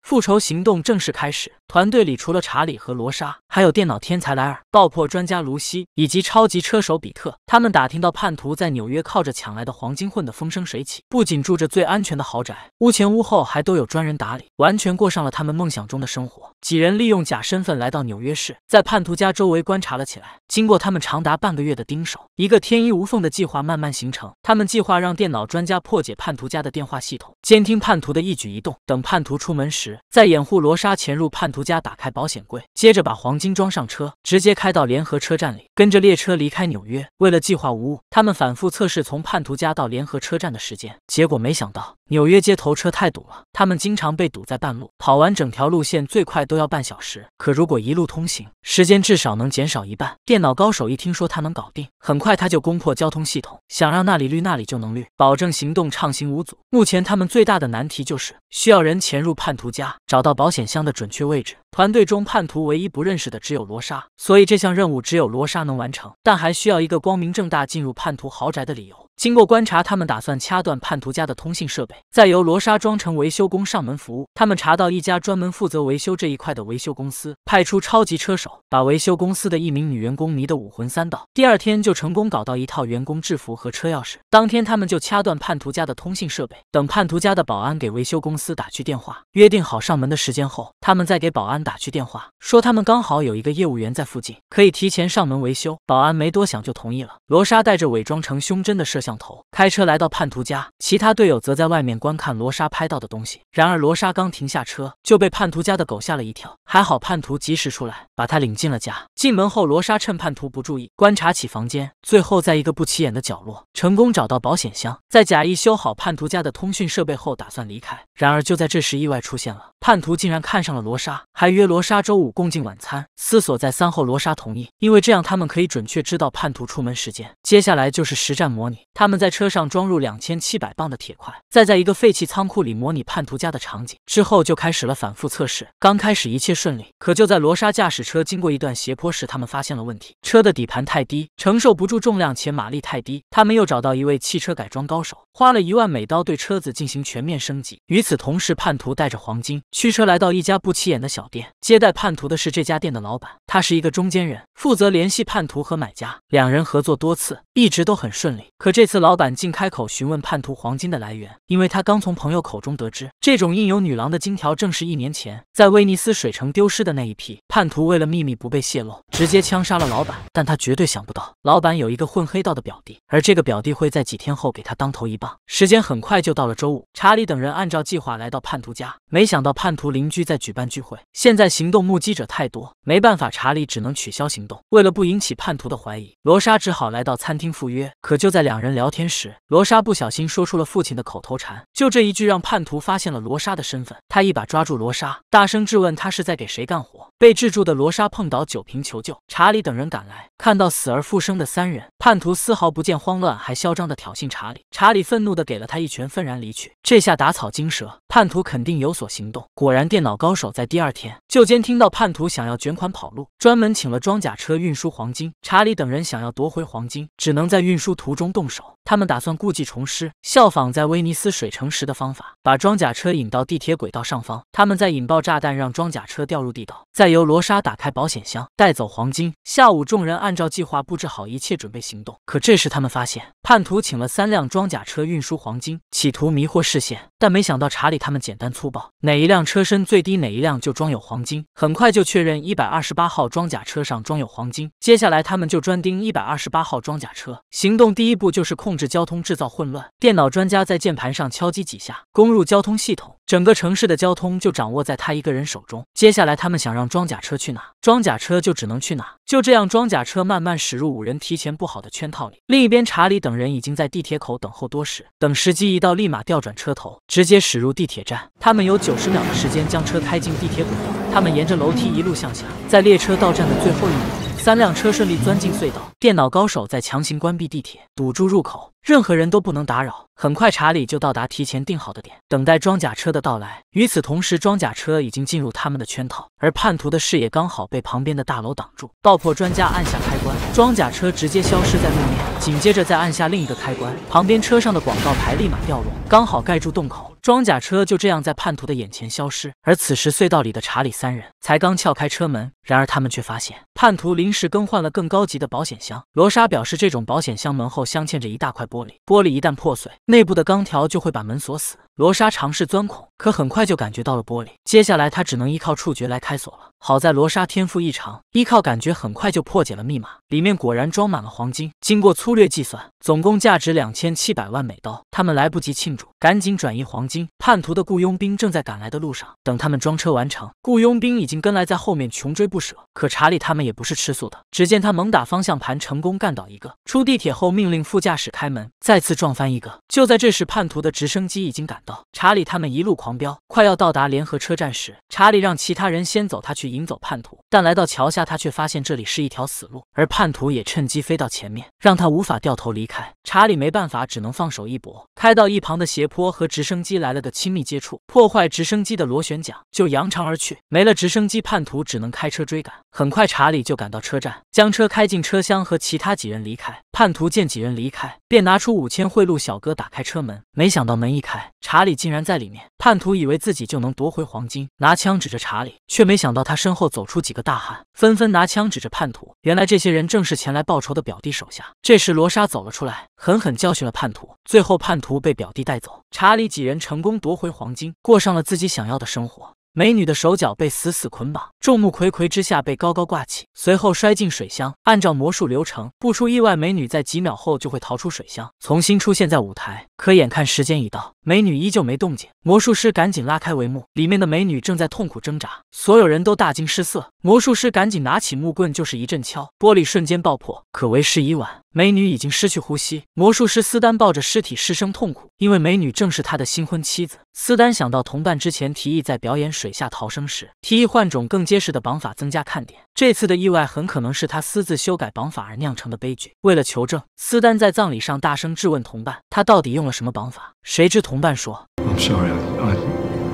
复仇行动正式开始。团队里除了查理和罗莎，还有电脑天才莱尔、爆破专家卢西以及超级车手比特。他们打听到叛徒在纽约靠着抢来的黄金混得风生水起，不仅住着最安全的豪宅，屋前屋后还都有专人打理，完全过上了他们梦想中的生活。几人利用假身份来到纽约市，在叛徒家周围观察了起来。经过他们长达半个月的盯守，一个天衣无缝的计划慢慢形成。他们计划让电脑专家破解叛徒家的电话系统，监听叛徒的一举一动。等叛徒出门时，再掩护罗莎潜入叛徒。胡家打开保险柜，接着把黄金装上车，直接开到联合车站里，跟着列车离开纽约。为了计划无误，他们反复测试从叛徒家到联合车站的时间，结果没想到。纽约街头车太堵了，他们经常被堵在半路，跑完整条路线最快都要半小时。可如果一路通行，时间至少能减少一半。电脑高手一听说他能搞定，很快他就攻破交通系统，想让那里绿那里就能绿，保证行动畅行无阻。目前他们最大的难题就是需要人潜入叛徒家，找到保险箱的准确位置。团队中叛徒唯一不认识的只有罗莎，所以这项任务只有罗莎能完成，但还需要一个光明正大进入叛徒豪宅的理由。经过观察，他们打算掐断叛徒家的通信设备，再由罗莎装成维修工上门服务。他们查到一家专门负责维修这一块的维修公司，派出超级车手把维修公司的一名女员工迷得五魂三道。第二天就成功搞到一套员工制服和车钥匙。当天他们就掐断叛徒家的通信设备。等叛徒家的保安给维修公司打去电话，约定好上门的时间后，他们再给保安打去电话，说他们刚好有一个业务员在附近，可以提前上门维修。保安没多想就同意了。罗莎带着伪装成胸针的摄像。上头开车来到叛徒家，其他队友则在外面观看罗莎拍到的东西。然而罗莎刚停下车就被叛徒家的狗吓了一跳，还好叛徒及时出来把他领进了家。进门后，罗莎趁叛徒不注意观察起房间，最后在一个不起眼的角落成功找到保险箱。在假意修好叛徒家的通讯设备后，打算离开。然而就在这时，意外出现了，叛徒竟然看上了罗莎，还约罗莎周五共进晚餐。思索再三后，罗莎同意，因为这样他们可以准确知道叛徒出门时间。接下来就是实战模拟。他们在车上装入两千七百磅的铁块，再在一个废弃仓库里模拟叛徒家的场景，之后就开始了反复测试。刚开始一切顺利，可就在罗莎驾驶车经过一段斜坡时，他们发现了问题：车的底盘太低，承受不住重量，且马力太低。他们又找到一位汽车改装高手，花了一万美刀对车子进行全面升级。与此同时，叛徒带着黄金驱车来到一家不起眼的小店。接待叛徒的是这家店的老板，他是一个中间人，负责联系叛徒和买家。两人合作多次，一直都很顺利，可这。次老板竟开口询问叛徒黄金的来源，因为他刚从朋友口中得知，这种印有女郎的金条正是一年前在威尼斯水城丢失的那一批。叛徒为了秘密不被泄露，直接枪杀了老板，但他绝对想不到，老板有一个混黑道的表弟，而这个表弟会在几天后给他当头一棒。时间很快就到了周五，查理等人按照计划来到叛徒家，没想到叛徒邻居在举办聚会，现在行动目击者太多，没办法，查理只能取消行动。为了不引起叛徒的怀疑，罗莎只好来到餐厅赴约，可就在两人。聊天时，罗莎不小心说出了父亲的口头禅，就这一句让叛徒发现了罗莎的身份。他一把抓住罗莎，大声质问她是在给谁干活。被制住的罗莎碰倒酒瓶求救，查理等人赶来，看到死而复生的三人，叛徒丝毫不见慌乱，还嚣张的挑衅查理。查理愤怒的给了他一拳，愤然离去。这下打草惊蛇。叛徒肯定有所行动，果然，电脑高手在第二天就监听到叛徒想要卷款跑路，专门请了装甲车运输黄金。查理等人想要夺回黄金，只能在运输途中动手。他们打算故技重施，效仿在威尼斯水城时的方法，把装甲车引到地铁轨道上方，他们再引爆炸弹，让装甲车掉入地道，再由罗莎打开保险箱带走黄金。下午，众人按照计划布置好一切，准备行动。可这时，他们发现。叛徒请了三辆装甲车运输黄金，企图迷惑视线，但没想到查理他们简单粗暴，哪一辆车身最低，哪一辆就装有黄金。很快就确认一百二十八号装甲车上装有黄金，接下来他们就专盯一百二十八号装甲车。行动第一步就是控制交通，制造混乱。电脑专家在键盘上敲击几下，攻入交通系统，整个城市的交通就掌握在他一个人手中。接下来他们想让装甲车去哪，装甲车就只能去哪。就这样，装甲车慢慢驶入五人提前布好的圈套里。另一边，查理等人。人已经在地铁口等候多时，等时机一到，立马调转车头，直接驶入地铁站。他们有九十秒的时间将车开进地铁轨道。他们沿着楼梯一路向下，在列车到站的最后一秒，三辆车顺利钻进隧道。电脑高手在强行关闭地铁，堵住入口。任何人都不能打扰。很快，查理就到达提前定好的点，等待装甲车的到来。与此同时，装甲车已经进入他们的圈套，而叛徒的视野刚好被旁边的大楼挡住。爆破专家按下开关，装甲车直接消失在路面。紧接着，再按下另一个开关，旁边车上的广告牌立马掉落，刚好盖住洞口。装甲车就这样在叛徒的眼前消失。而此时，隧道里的查理三人，才刚撬开车门，然而他们却发现叛徒临时更换了更高级的保险箱。罗莎表示，这种保险箱门后镶嵌着一大块。玻璃玻璃一旦破碎，内部的钢条就会把门锁死。罗莎尝试钻孔，可很快就感觉到了玻璃。接下来她只能依靠触觉来开锁了。好在罗莎天赋异常，依靠感觉很快就破解了密码。里面果然装满了黄金，经过粗略计算，总共价值两千七百万美刀。他们来不及庆祝，赶紧转移黄金。叛徒的雇佣兵正在赶来的路上，等他们装车完成，雇佣兵已经跟来，在后面穷追不舍。可查理他们也不是吃素的，只见他猛打方向盘，成功干倒一个。出地铁后，命令副驾驶开门，再次撞翻一个。就在这时，叛徒的直升机已经赶到。查理他们一路狂飙，快要到达联合车站时，查理让其他人先走，他去引走叛徒。但来到桥下，他却发现这里是一条死路，而叛徒也趁机飞到前面，让他无法掉头离开。查理没办法，只能放手一搏，开到一旁的斜坡，和直升机来了个亲密接触，破坏直升机的螺旋桨，就扬长而去。没了直升机，叛徒只能开车追赶。很快，查理就赶到车站，将车开进车厢和其他几人离开。叛徒见几人离开，便拿出五千贿赂小哥，打开车门，没想到门一开，查。查理竟然在里面，叛徒以为自己就能夺回黄金，拿枪指着查理，却没想到他身后走出几个大汉，纷纷拿枪指着叛徒。原来这些人正是前来报仇的表弟手下。这时罗莎走了出来，狠狠教训了叛徒。最后叛徒被表弟带走，查理几人成功夺回黄金，过上了自己想要的生活。美女的手脚被死死捆绑。众目睽睽之下被高高挂起，随后摔进水箱。按照魔术流程，不出意外，美女在几秒后就会逃出水箱，重新出现在舞台。可眼看时间已到，美女依旧没动静。魔术师赶紧拉开帷幕，里面的美女正在痛苦挣扎。所有人都大惊失色。魔术师赶紧拿起木棍，就是一阵敲，玻璃瞬间爆破。可为时已晚，美女已经失去呼吸。魔术师斯丹抱着尸体失声痛苦，因为美女正是他的新婚妻子。斯丹想到同伴之前提议在表演水下逃生时，提议换种更。结实的绑法增加看点。这次的意外很可能是他私自修改绑法而酿成的悲剧。为了求证，斯丹在葬礼上大声质问同伴：“他到底用了什么绑法？”谁知同伴说：“I'm sorry, I, I,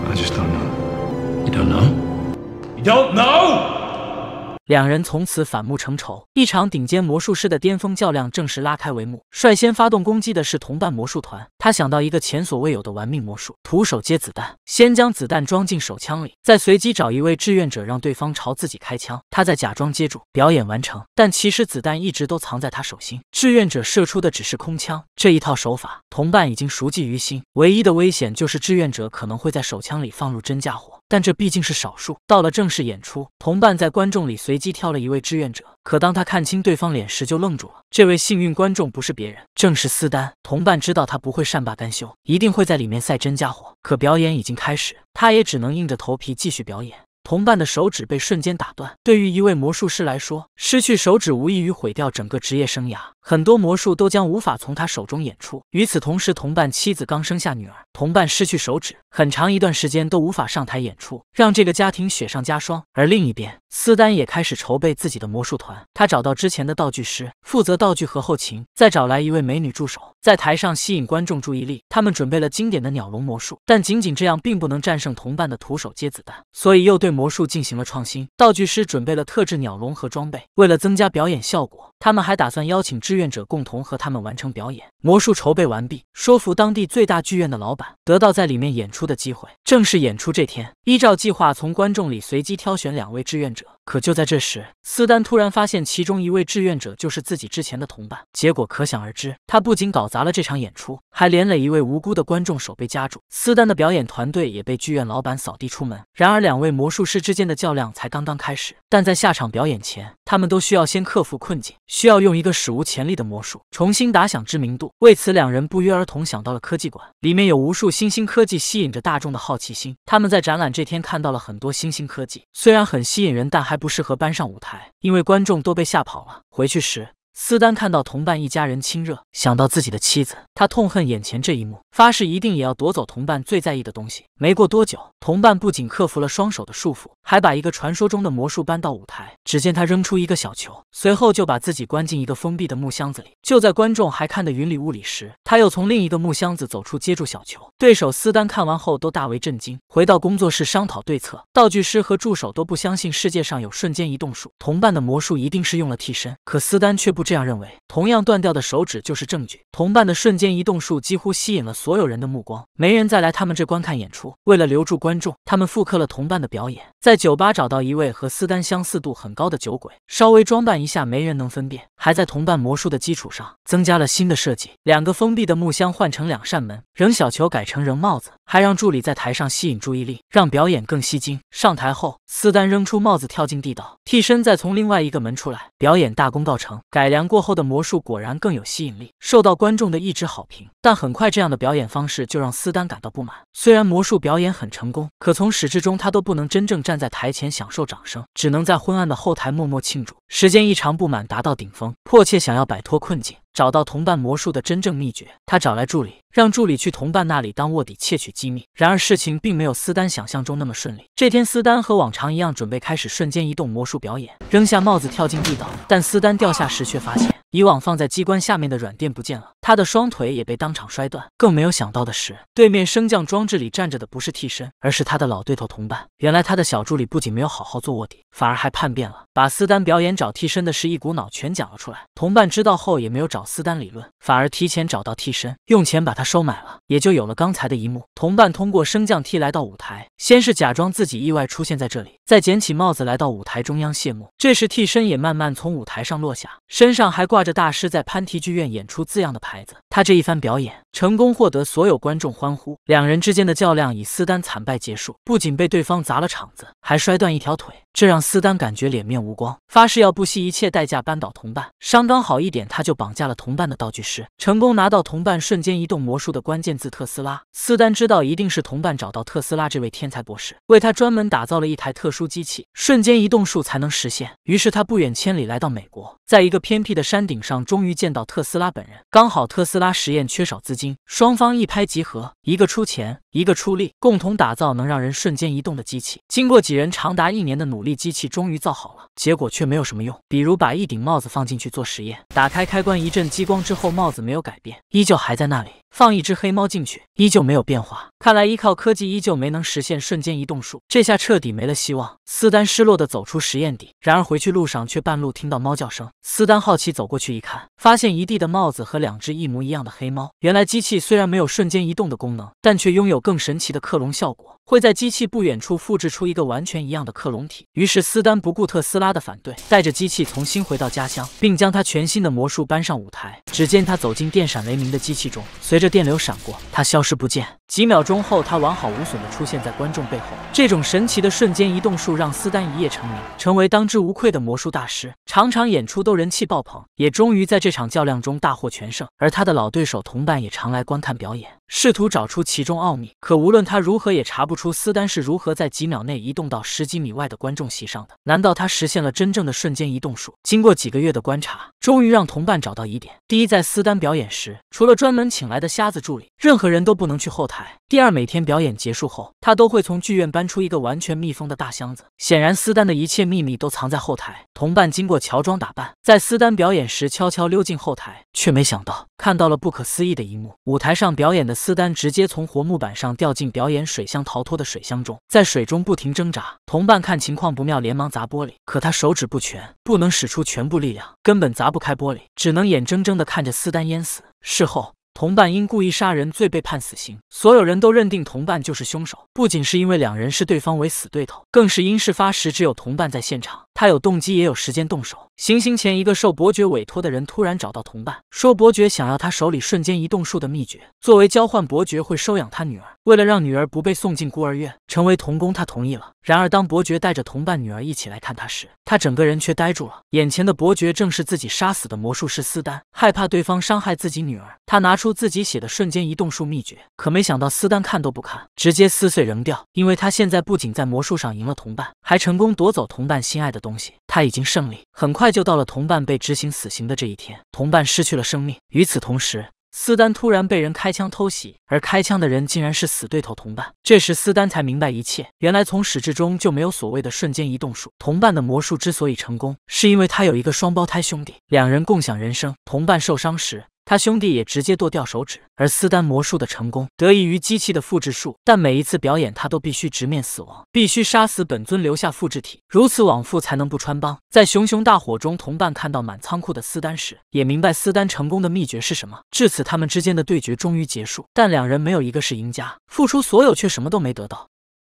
I just don't know. You don't know. You don't know.” 两人从此反目成仇，一场顶尖魔术师的巅峰较量正式拉开帷幕。率先发动攻击的是同伴魔术团，他想到一个前所未有的玩命魔术：徒手接子弹。先将子弹装进手枪里，再随机找一位志愿者，让对方朝自己开枪，他再假装接住，表演完成。但其实子弹一直都藏在他手心，志愿者射出的只是空枪。这一套手法，同伴已经熟记于心，唯一的危险就是志愿者可能会在手枪里放入真家伙。但这毕竟是少数。到了正式演出，同伴在观众里随机挑了一位志愿者。可当他看清对方脸时，就愣住了。这位幸运观众不是别人，正是斯丹。同伴知道他不会善罢甘休，一定会在里面塞真家伙。可表演已经开始，他也只能硬着头皮继续表演。同伴的手指被瞬间打断。对于一位魔术师来说，失去手指无异于毁掉整个职业生涯。很多魔术都将无法从他手中演出。与此同时，同伴妻子刚生下女儿，同伴失去手指，很长一段时间都无法上台演出，让这个家庭雪上加霜。而另一边，斯丹也开始筹备自己的魔术团。他找到之前的道具师，负责道具和后勤，再找来一位美女助手，在台上吸引观众注意力。他们准备了经典的鸟笼魔术，但仅仅这样并不能战胜同伴的徒手接子弹，所以又对魔术进行了创新。道具师准备了特制鸟笼和装备，为了增加表演效果，他们还打算邀请知志愿者共同和他们完成表演。魔术筹备完毕，说服当地最大剧院的老板，得到在里面演出的机会。正式演出这天，依照计划从观众里随机挑选两位志愿者。可就在这时，斯丹突然发现其中一位志愿者就是自己之前的同伴，结果可想而知，他不仅搞砸了这场演出，还连累一位无辜的观众手被夹住。斯丹的表演团队也被剧院老板扫地出门。然而，两位魔术师之间的较量才刚刚开始，但在下场表演前，他们都需要先克服困境，需要用一个史无前例的魔术重新打响知名度。为此，两人不约而同想到了科技馆，里面有无数新兴科技吸引着大众的好奇心。他们在展览这天看到了很多新兴科技，虽然很吸引人，但还。不适合搬上舞台，因为观众都被吓跑了。回去时。斯丹看到同伴一家人亲热，想到自己的妻子，他痛恨眼前这一幕，发誓一定也要夺走同伴最在意的东西。没过多久，同伴不仅克服了双手的束缚，还把一个传说中的魔术搬到舞台。只见他扔出一个小球，随后就把自己关进一个封闭的木箱子里。就在观众还看得云里雾里时，他又从另一个木箱子走出，接住小球。对手斯丹看完后都大为震惊，回到工作室商讨对策。道具师和助手都不相信世界上有瞬间移动术，同伴的魔术一定是用了替身。可斯丹却不。这样认为，同样断掉的手指就是证据。同伴的瞬间移动术几乎吸引了所有人的目光，没人再来他们这观看演出。为了留住观众，他们复刻了同伴的表演，在酒吧找到一位和斯丹相似度很高的酒鬼，稍微装扮一下，没人能分辨。还在同伴魔术的基础上增加了新的设计：两个封闭的木箱换成两扇门，扔小球改成扔帽子，还让助理在台上吸引注意力，让表演更吸睛。上台后，斯丹扔出帽子跳进地道，替身再从另外一个门出来，表演大功告成，改良。演过后的魔术果然更有吸引力，受到观众的一致好评。但很快，这样的表演方式就让斯丹感到不满。虽然魔术表演很成功，可从始至终他都不能真正站在台前享受掌声，只能在昏暗的后台默默庆祝。时间一长，不满达到顶峰，迫切想要摆脱困境。找到同伴魔术的真正秘诀，他找来助理，让助理去同伴那里当卧底窃取机密。然而事情并没有斯丹想象中那么顺利。这天斯丹和往常一样准备开始瞬间移动魔术表演，扔下帽子跳进地道，但斯丹掉下时却发现。以往放在机关下面的软垫不见了，他的双腿也被当场摔断。更没有想到的是，对面升降装置里站着的不是替身，而是他的老对头同伴。原来他的小助理不仅没有好好做卧底，反而还叛变了，把斯丹表演找替身的事一股脑全讲了出来。同伴知道后也没有找斯丹理论，反而提前找到替身，用钱把他收买了，也就有了刚才的一幕。同伴通过升降梯来到舞台，先是假装自己意外出现在这里，再捡起帽子来到舞台中央谢幕。这时替身也慢慢从舞台上落下，身上还挂。挂着“大师在潘提剧院演出”字样的牌子，他这一番表演成功获得所有观众欢呼。两人之间的较量以斯丹惨败结束，不仅被对方砸了场子，还摔断一条腿，这让斯丹感觉脸面无光，发誓要不惜一切代价扳倒同伴。伤刚好一点，他就绑架了同伴的道具师，成功拿到同伴瞬间移动魔术的关键字特斯拉。斯丹知道一定是同伴找到特斯拉这位天才博士，为他专门打造了一台特殊机器，瞬间移动术才能实现。于是他不远千里来到美国，在一个偏僻的山。顶上终于见到特斯拉本人，刚好特斯拉实验缺少资金，双方一拍即合，一个出钱。一个出力，共同打造能让人瞬间移动的机器。经过几人长达一年的努力，机器终于造好了，结果却没有什么用。比如把一顶帽子放进去做实验，打开开关一阵激光之后，帽子没有改变，依旧还在那里。放一只黑猫进去，依旧没有变化。看来依靠科技依旧没能实现瞬间移动术，这下彻底没了希望。斯丹失落的走出实验底，然而回去路上却半路听到猫叫声。斯丹好奇走过去一看，发现一地的帽子和两只一模一样的黑猫。原来机器虽然没有瞬间移动的功能，但却拥有。更神奇的克隆效果会在机器不远处复制出一个完全一样的克隆体。于是斯丹不顾特斯拉的反对，带着机器重新回到家乡，并将他全新的魔术搬上舞台。只见他走进电闪雷鸣的机器中，随着电流闪过，他消失不见。几秒钟后，他完好无损地出现在观众背后。这种神奇的瞬间移动术让斯丹一夜成名，成为当之无愧的魔术大师。场场演出都人气爆棚，也终于在这场较量中大获全胜。而他的老对手、同伴也常来观看表演，试图找出其中奥秘。可无论他如何，也查不出斯丹是如何在几秒内移动到十几米外的观众席上的。难道他实现了真正的瞬间移动术？经过几个月的观察，终于让同伴找到疑点：第一，在斯丹表演时，除了专门请来的瞎子助理，任何人都不能去后台。第二每天表演结束后，他都会从剧院搬出一个完全密封的大箱子。显然，斯丹的一切秘密都藏在后台。同伴经过乔装打扮，在斯丹表演时悄悄溜进后台，却没想到看到了不可思议的一幕：舞台上表演的斯丹直接从活木板上掉进表演水箱逃脱的水箱中，在水中不停挣扎。同伴看情况不妙，连忙砸玻璃，可他手指不全，不能使出全部力量，根本砸不开玻璃，只能眼睁睁地看着斯丹淹死。事后。同伴因故意杀人罪被判死刑，所有人都认定同伴就是凶手，不仅是因为两人视对方为死对头，更是因事发时只有同伴在现场。他有动机，也有时间动手。行刑前，一个受伯爵委托的人突然找到同伴，说伯爵想要他手里瞬间移动术的秘诀，作为交换，伯爵会收养他女儿。为了让女儿不被送进孤儿院，成为童工，他同意了。然而，当伯爵带着同伴女儿一起来看他时，他整个人却呆住了。眼前的伯爵正是自己杀死的魔术师斯丹。害怕对方伤害自己女儿，他拿出自己写的瞬间移动术秘诀，可没想到斯丹看都不看，直接撕碎扔掉。因为他现在不仅在魔术上赢了同伴，还成功夺走同伴心爱的。东西他已经胜利，很快就到了同伴被执行死刑的这一天，同伴失去了生命。与此同时，斯丹突然被人开枪偷袭，而开枪的人竟然是死对头同伴。这时斯丹才明白一切，原来从始至终就没有所谓的瞬间移动术。同伴的魔术之所以成功，是因为他有一个双胞胎兄弟，两人共享人生。同伴受伤时。他兄弟也直接剁掉手指，而斯丹魔术的成功得益于机器的复制术，但每一次表演他都必须直面死亡，必须杀死本尊留下复制体，如此往复才能不穿帮。在熊熊大火中，同伴看到满仓库的斯丹时，也明白斯丹成功的秘诀是什么。至此，他们之间的对决终于结束，但两人没有一个是赢家，付出所有却什么都没得到。